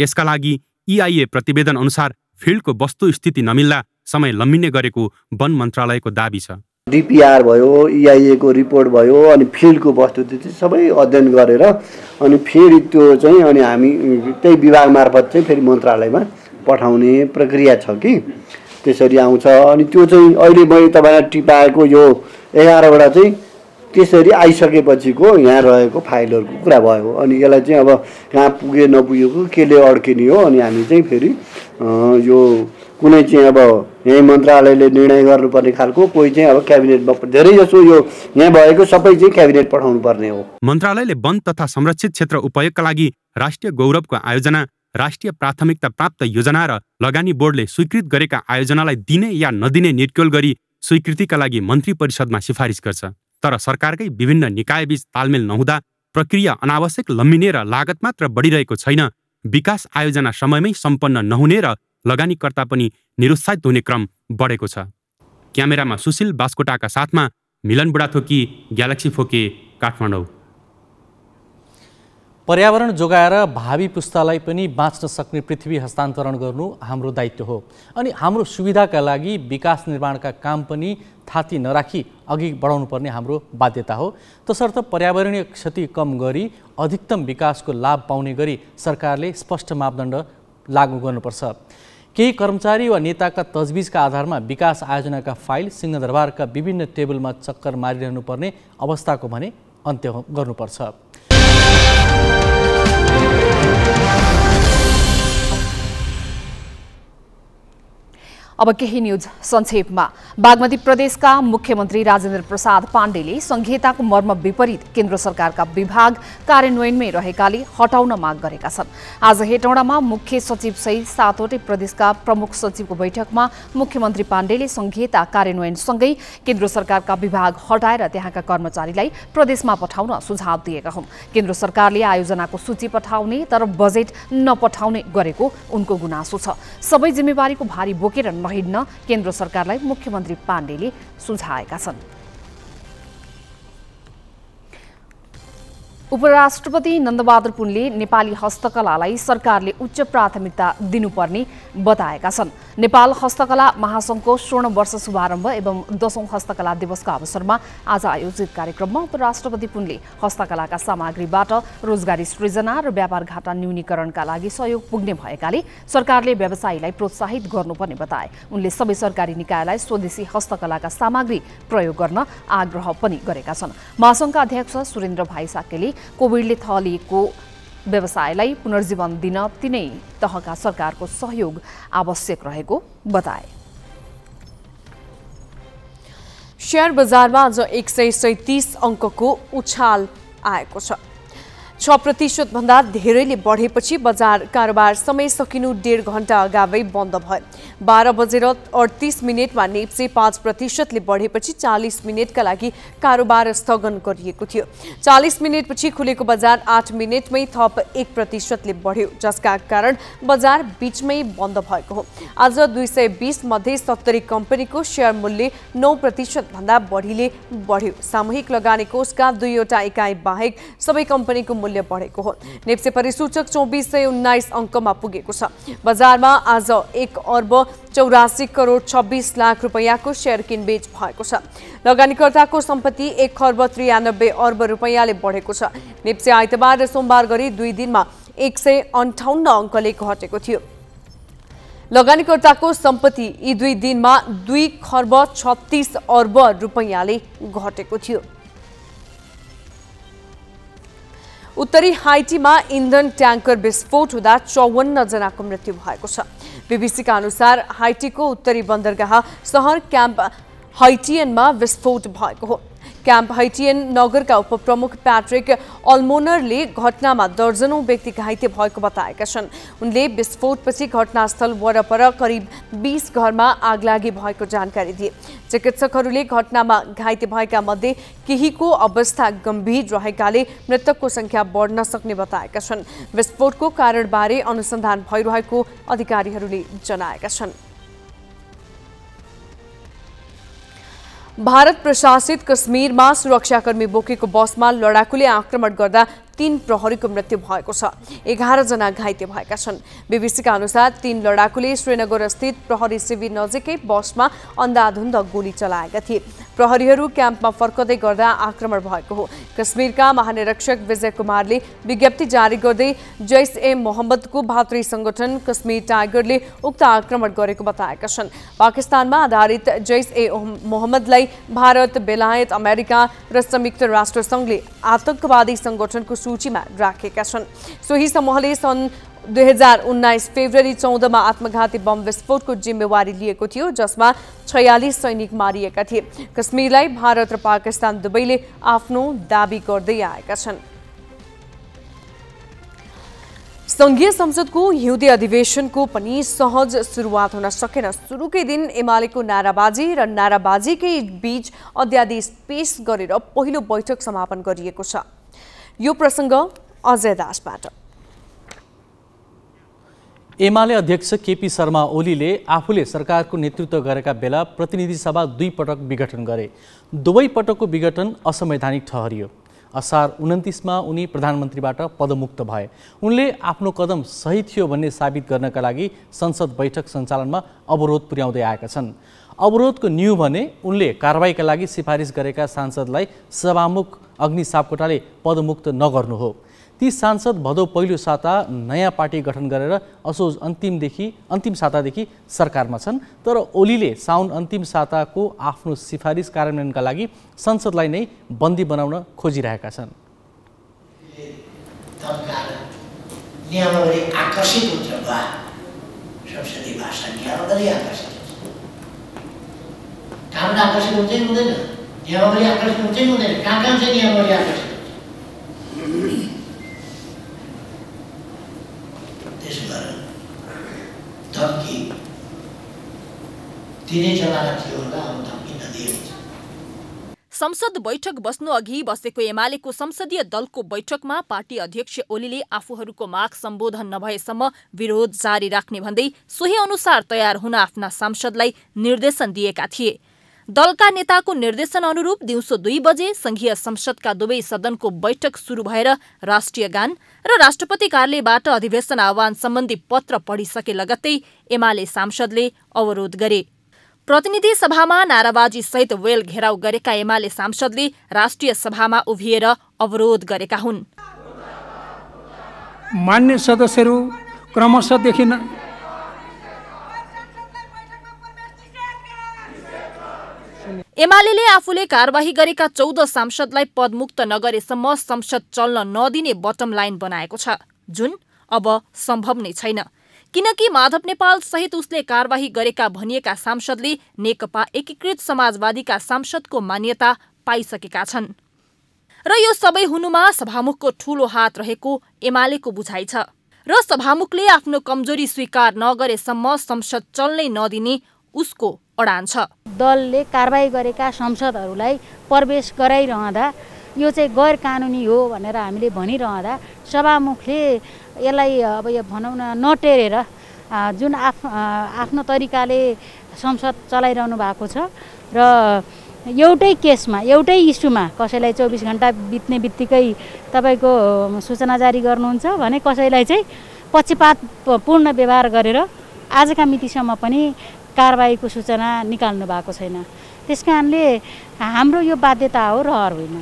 यसका लागि इआइए e प्रतिवेदन अनुसार फिल्डको वस्तुस्थिति नमिल्दा समय लम्बिने गरेको वन मन्त्रालयको दावी छ डिपिआर भयो इआइएको e रिपोर्ट भयो अनि फिल्डको वस्तुस्थिति सबै अध्ययन गरेर अनि फेरि त्यो चाहिँ अनि हामी त्यही विभाग मार्फत चाहिँ फेरि मन्त्रालयमा पठाउने प्रक्रिया छ कि त्यसरी आउँछ अनि त्यो चाहिँ अहिले मैले तपाईँलाई टिपाएको यो एघारवटा चाहिँ त्यसरी आइसकेपछिको यहाँ रहेको फाइलहरूको कुरा भयो अनि यसलाई चाहिँ अब कहाँ पुगे नपुगेको केले अड्किने हो अनि हामी चाहिँ फेरि यो कुनै चाहिँ अब यहीँ मन्त्रालयले निर्णय गर्नुपर्ने खालको कोही चाहिँ अब क्याबिनेटमा धेरै धेरैजसो यो यहाँ भएको सबै चाहिँ क्याबिनेट पठाउनु पर्ने हो मन्त्रालयले वन तथा संरक्षित क्षेत्र उपयोगका लागि राष्ट्रिय गौरवको आयोजना राष्ट्रिय प्राथमिकता प्राप्त योजना र लगानी बोर्डले स्वीकृत गरेका आयोजनालाई दिने या नदिने निर्क्योल गरी स्वीकृतिका लागि मन्त्री परिषदमा सिफारिस गर्छ तर सरकारकै विभिन्न निकायबीच तालमेल नहुँदा प्रक्रिया अनावश्यक लम्बिने र लागत मात्र बढिरहेको छैन विकास आयोजना समयमै सम्पन्न नहुने र लगानीकर्ता पनि निरुत्साहित हुने क्रम बढेको छ क्यामेरामा सुशील बास्कोटाका साथमा मिलन बुढाथोकी ग्यालेक्सी फोके काठमाडौँ पर्यावरण जोगाएर भावी पुस्तालाई पनि बाँच्न सक्ने पृथ्वी हस्तान्तरण गर्नु हाम्रो दायित्व हो अनि हाम्रो सुविधाका लागि विकास निर्माणका काम पनि थाती नराखी अघि बढाउनु पर्ने हाम्रो बाध्यता हो तसर्थ पर्यावरणीय क्षति कम गरी अधिकतम विकासको लाभ पाउने गरी सरकारले स्पष्ट मापदण्ड लागू गर्नुपर्छ केही कर्मचारी वा नेताका तजविजका आधारमा विकास आयोजनाका फाइल सिंहदरबारका विभिन्न टेबलमा चक्कर मारिरहनुपर्ने अवस्थाको भने अन्त्य गर्नुपर्छ अब केही न्युज संक्षेपमा बागमती प्रदेशका मुख्यमन्त्री राजेन्द्र प्रसाद पाण्डेले संहिताको मर्म विपरीत केन्द्र सरकारका विभाग कार्यान्वयनमै रहेकाले हटाउन माग गरेका छन् आज हेटौँडामा मुख्य सचिव सहित सातवटै प्रदेशका प्रमुख सचिवको बैठकमा मुख्यमन्त्री पाण्डेले संहिता कार्यान्वयनसँगै केन्द्र सरकारका विभाग हटाएर त्यहाँका कर्मचारीलाई प्रदेशमा पठाउन सुझाव दिएका हुन् केन्द्र सरकारले आयोजनाको सूची पठाउने तर बजेट नपठाउने गरेको उनको गुनासो छ सबै जिम्मेवारीको भारी बोकेर हिँड्न केन्द्र सरकारलाई मुख्यमन्त्री पाण्डेले सुझाएका छन् उपराष्ट्रपति नन्दबहादुर पुनले नेपाली हस्तकलालाई सरकारले उच्च प्राथमिकता दिनुपर्ने बताएका छन् नेपाल हस्तकला महासङ्घको स्वर्ण वर्ष शुभारम्भ एवं दशौं हस्तकला दिवसको अवसरमा आज आयोजित कार्यक्रममा उपराष्ट्रपति पुनले हस्तकलाका सामग्रीबाट रोजगारी सृजना र व्यापार घाटा न्यूनीकरणका लागि सहयोग पुग्ने भएकाले सरकारले व्यवसायीलाई प्रोत्साहित गर्नुपर्ने बताए उनले सबै सरकारी निकायलाई स्वदेशी हस्तकलाका सामग्री प्रयोग गर्न आग्रह पनि गरेका छन् महासङ्घका अध्यक्ष सुरेन्द्र भाइ साकेले कोविडले थलिएको व्यवसायलाई पुनर्जीवन दिन तिनै तहका सरकारको सहयोग आवश्यक रहेको बताए शेयर बजारमा आज एक सय सैतिस अङ्कको उछाल आएको छ छ प्रतिशतभन्दा धेरैले बढेपछि बजार कारोबार समय सकिनु डेढ घण्टा अगावै बन्द भयो बाह्र बजेर अडतिस मिनटमा नेप्से पाँच प्रतिशतले बढेपछि चालिस मिनटका लागि कारोबार स्थगन गरिएको थियो चालिस मिनटपछि खुलेको बजार आठ मिनटमै थप एक प्रतिशतले बढ्यो जसका कारण बजार बिचमै बन्द भएको हो आज दुई सय बिस मध्ये सत्तरी कम्पनीको सेयर मूल्य नौ प्रतिशतभन्दा बढीले बढ्यो सामूहिक लगानी कोषका दुईवटा इकाइ बाहेक सबै कम्पनीको मूल्य बढेको हो नेप्से परिसूचक चौबिस सय उन्नाइस अङ्कमा पुगेको छ बजारमा आज एक अर्ब चौरासी करोड छब्बिस लाख रुपियाँको सेयर किनबेच भएको छ लगानीकर्ताको सम्पत्ति एक खर्ब त्रियानब्बे अर्ब रुपियाँले बढेको छ नेप्से आइतबार र सोमबार गरी दुई दिनमा एक सय अन्ठाउन्न अङ्कले घटेको थियो लगानीकर्ताको सम्पत्ति यी दुई दिनमा दुई खर्ब छत्तिस अर्ब रुपैयाँले घटेको थियो उत्तरी हाइटी में ईंधन टैंकर विस्फोट होता चौवन्न जना को मृत्यु बीबीसी का अनुसार हाइटी को उत्तरी शहर कैंप क्याम्प में विस्फोट क्याम्प हैटियन नगरका उपप्रमुख प्याट्रिक अल्मोनरले घटनामा दर्जनौँ व्यक्ति घाइते भएको बताएका छन् उनले विस्फोटपछि घटनास्थल वरपर करिब बिस घरमा आगलागी भएको जानकारी दिए चिकित्सकहरूले घटनामा घाइते भएका मध्ये केहीको अवस्था गम्भीर रहेकाले मृतकको सङ्ख्या बढ्न सक्ने बताएका छन् विस्फोटको कारणबारे अनुसन्धान भइरहेको अधिकारीहरूले जनाएका छन् भारत प्रशासित कश्मीरमा सुरक्षाकर्मी बोकेको बसमा लडाकुले आक्रमण गर्दा तीन प्रहरीको मृत्यु भएको छ एघारजना घाइते भएका छन् बिबिसीका अनुसार तीन लडाकुले स्थित प्रहरी शिविर नजिकै बसमा अन्धाधुन्ध गोली चलाएका थिए प्रहरी कैंप में फर्कते आक्रमण कश्मीर का महानिरीक्षक विजय कुमारले विज्ञप्ति जारी करते जैस ए मोहम्मद को भातृ संगठन कश्मीर टाइगर ने उक्त आक्रमण पाकिस्तान में आधारित जैस ए मोहम्मद भारत बेलायत अमेरिका र संयुक्त राष्ट्रसङ्घले आतंकवादी सङ्गठनको सूचीमा राखेका छन् सोही समूहले सन् दुई हजार उन्नाइस फेब्रुअरी चौधमा आत्मघाती बम विस्फोटको जिम्मेवारी लिएको थियो जसमा छयालिस सैनिक मारिएका थिए कश्मीरलाई भारत र पाकिस्तान दुवैले आफ्नो दावी गर्दै आएका छन् संघीय संसदको हिउँदे अधिवेशनको पनि सहज सुरुवात हुन सकेन सुरुकै दिन एमालेको नाराबाजी र नाराबाजीकै बीच अध्यादेश पेश गरेर पहिलो बैठक समापन गरिएको छ यो प्रसङ्ग अजय दासबाट एमाले अध्यक्ष केपी शर्मा ओलीले आफूले सरकारको नेतृत्व गरेका बेला प्रतिनिधि सभा दुई पटक विघटन गरे दुवै पटकको विघटन असंवैधानिक ठहरियो असार उन्तिसमा उनी प्रधानमन्त्रीबाट पदमुक्त भए उनले आफ्नो कदम सही थियो भन्ने साबित गर्नका लागि संसद बैठक सञ्चालनमा अवरोध पुर्याउँदै आएका छन् अवरोधको न्यु भने उनले कारवाहीका लागि सिफारिस गरेका सांसदलाई सभामुख अग्नि सापकोटाले पदमुक्त नगर्नु हो ती सांसद भदौ पहिलो साता नयाँ पार्टी गठन गरेर असोज अन्तिमदेखि अन्तिम सातादेखि सरकारमा छन् तर ओलीले साउन अन्तिम साताको आफ्नो सिफारिस कार्यान्वयनका लागि संसदलाई नै बन्दी बनाउन खोजिरहेका छन् आकर्षित हुन्छ त्यसो धम्की तिनैजनालाई थियो होला अब धम्की नदिए संसद बैठक बस्नु अघि बसेको एमालेको संसदीय दलको बैठकमा पार्टी अध्यक्ष ओलीले आफूहरूको माग सम्बोधन नभएसम्म विरोध जारी राख्ने भन्दै सोही अनुसार तयार हुन आफ्ना सांसदलाई निर्देशन दिएका थिए दलका नेताको निर्देशन अनुरूप दिउँसो दुई बजे संघीय संसदका दुवै सदनको बैठक सुरु भएर राष्ट्रिय गान र राष्ट्रपति कार्यालयबाट अधिवेशन आह्वान सम्बन्धी पत्र पढिसके लगत्तै एमाले सांसदले अवरोध गरे प्रतिनिधि सभामा नाराबाजी सहित वेल घेराउ गरेका एमाले सांसदले राष्ट्रिय सभामा उभिएर अवरोध गरेका हुन् मान्य सदस्यहरू देखिन एमाले आफूले कारवाही गरेका चौध सांसदलाई पदमुक्त नगरेसम्म संसद चल्न नदिने बटम लाइन बनाएको छ जुन अब सम्भव नै छैन किनकि माधव नेपाल सहित उसले कारवाही गरेका भनिएका सांसदले नेकपा एकीकृत समाजवादीका सांसदको मान्यता पाइसकेका छन् र यो सबै हुनुमा सभामुखको ठूलो हात रहेको एमालेको बुझाइ छ र सभामुखले आफ्नो कमजोरी स्वीकार नगरेसम्म संसद चल्नै नदिने उसको अडान दलले कारवाही गरेका सांसदहरूलाई प्रवेश गराइरहँदा यो चाहिँ गैर कानुनी हो भनेर हामीले भनिरहँदा सभामुखले यसलाई अब यो भनौँ न नटेरेर जुन आफ आफ्नो तरिकाले संसद चलाइरहनु भएको छ र एउटै केसमा एउटै इस्युमा कसैलाई चौबिस घन्टा बित्ने बित्तिकै तपाईँको सूचना जारी गर्नुहुन्छ भने कसैलाई चाहिँ पक्षपात पूर्ण व्यवहार गरेर आजका मितिसम्म पनि कारवाहीको सूचना निकाल्नु भएको छैन त्यस कारणले हाम्रो यो बाध्यता हो रहर होइन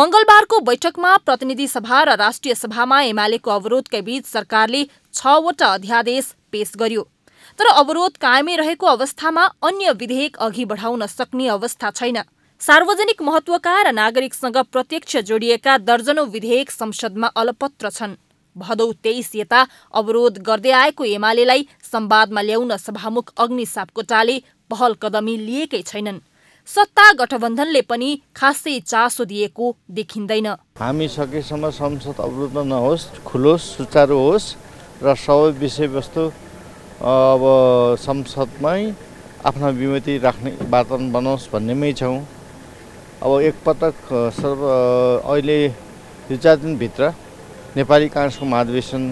मङ्गलबारको बैठकमा प्रतिनिधि सभा र राष्ट्रिय सभामा एमालेको अवरोधकै बीच सरकारले छवटा अध्यादेश पेश गर्यो तर अवरोध कायमै रहेको अवस्थामा अन्य विधेयक अघि बढाउन सक्ने अवस्था छैन सार्वजनिक महत्त्वका र नागरिकसँग प्रत्यक्ष जोडिएका दर्जनौ विधेयक संसदमा अलपत्र छन् भदौ तेइस यता अवरोध गर्दै आएको एमालेलाई संवादमा ल्याउन सभामुख अग्नि सापकोटाले पहल कदमी लिएकै छैनन् सत्ता गठबन्धनले पनि खासै चासो दिएको देखिँदैन हामी सकेसम्म संसद अवरुद्ध नहोस् खुलो सुचारु होस् र सबै विषयवस्तु अब संसदमै आफ्ना विमति राख्ने वातावरण बनाओस् भन्नेमै छौँ अब एकपटक सर्व अहिले दुई चार दिनभित्र नेपाली काङ्ग्रेसको महाधिवेशन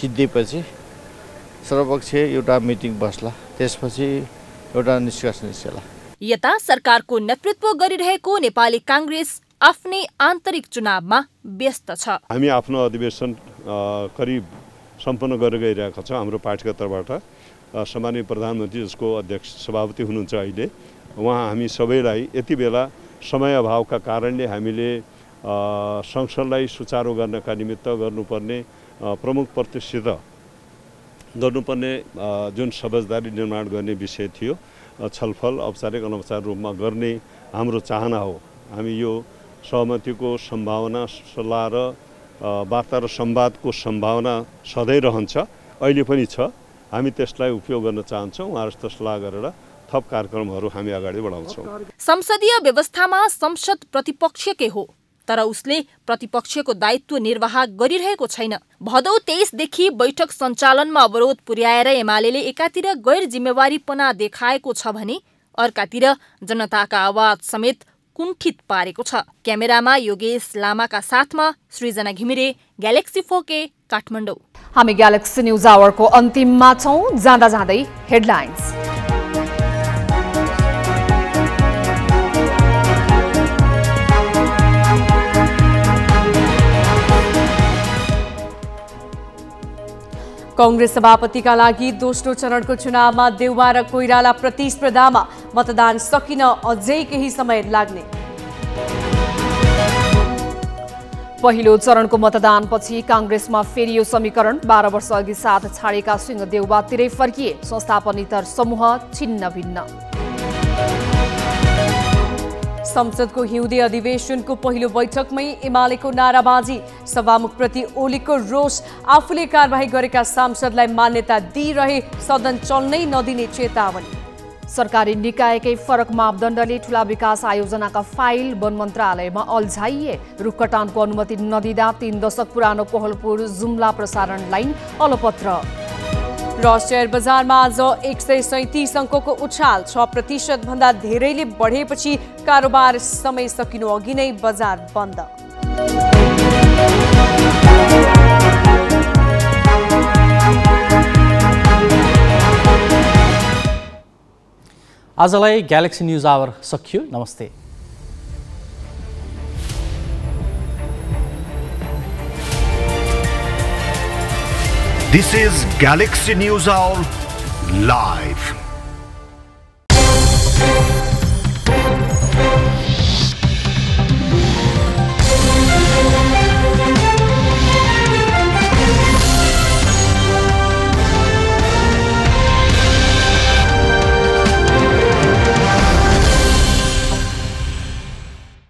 सिद्धिएपछि सर्वपक्षीय एउटा मिटिङ बस्ला त्यसपछि एउटा निष्कर्ष निस्केला यता सरकारको नेतृत्व गरिरहेको नेपाली काङ्ग्रेस आफ्नै आन्तरिक चुनावमा व्यस्त छ हामी आफ्नो अधिवेशन करिब सम्पन्न गरेर गइरहेका छौँ हाम्रो पार्टीको तर्फबाट सामान्य प्रधानमन्त्री जसको अध्यक्ष सभापति हुनुहुन्छ अहिले उहाँ हामी सबैलाई यति बेला समय अभावका कारणले हामीले संसदलाई सुचारू गर्नका निमित्त गर्नुपर्ने प्रमुख प्रतिसित गर्नुपर्ने जुन समझदारी निर्माण गर्ने विषय थियो छलफल औपचारिक अनौपचारिक रूपमा गर्ने हाम्रो चाहना हो हामी यो सहमतिको सम्भावना सल्लाह र वार्ता र सम्वादको सम्भावना सधैँ रहन्छ अहिले पनि छ हामी त्यसलाई उपयोग गर्न चाहन्छौँ उहाँहरूसित सल्लाह गरेर थप कार्यक्रमहरू हामी अगाडि बढाउँछौँ संसदीय व्यवस्थामा संसद प्रतिपक्षकै हो तर उसले प्रतिपक्षको दायित्व निर्वाह गरिरहेको छैन भदौ तेइसदेखि बैठक सञ्चालनमा अवरोध पुर्याएर एमाले एकातिर गैर जिम्मेवारीपना देखाएको छ भने अर्कातिर जनताका आवाज समेत कुण्ठित पारेको छ क्यामेरामा योगेश लामाका साथमा सृजना घिमिरे ग्यालेक्सी फोके काठमाडौँ हामी ग्यालेक्सी न्युज आवरको अन्तिममा छौँ जाँदा जाँदै हेडलाइन्स कङ्ग्रेस सभापतिका लागि दोस्रो चरणको चुनावमा देउवा र कोइराला प्रतिस्पर्धामा मतदान सकिन अझै केही समय लाग्ने पहिलो चरणको मतदानपछि काङ्ग्रेसमा फेरियो समीकरण बाह्र अघि साथ छाडेका सिंह देउवातिरै फर्किए संस्थापनितर समूह छिन्न भिन्न संसदको हिउँदे अधिवेशनको पहिलो बैठकमै एमालेको नाराबाजी सभामुखप्रति ओलीको रोष आफूले कारवाही गरेका सांसदलाई मान्यता दिइरहे सदन चल्नै नदिने चेतावनी सरकारी निकायकै फरक मापदण्डले ठुला विकास आयोजनाका फाइल वन मन्त्रालयमा अल्झाइए रुखकटानको अनुमति नदिँदा तीन दशक पुरानो कोहलपुर जुम्ला प्रसारण लाइन अलपत्र र सेयर बजारमा आज एक सय सैतिस अङ्कको उछाल छ प्रतिशतभन्दा धेरैले बढेपछि कारोबार समय सकिनु अघि नै बजार बन्द आजलाई ग्यालेक्सी न्युज आवर सकियो नमस्ते This is Galaxy News Hour live.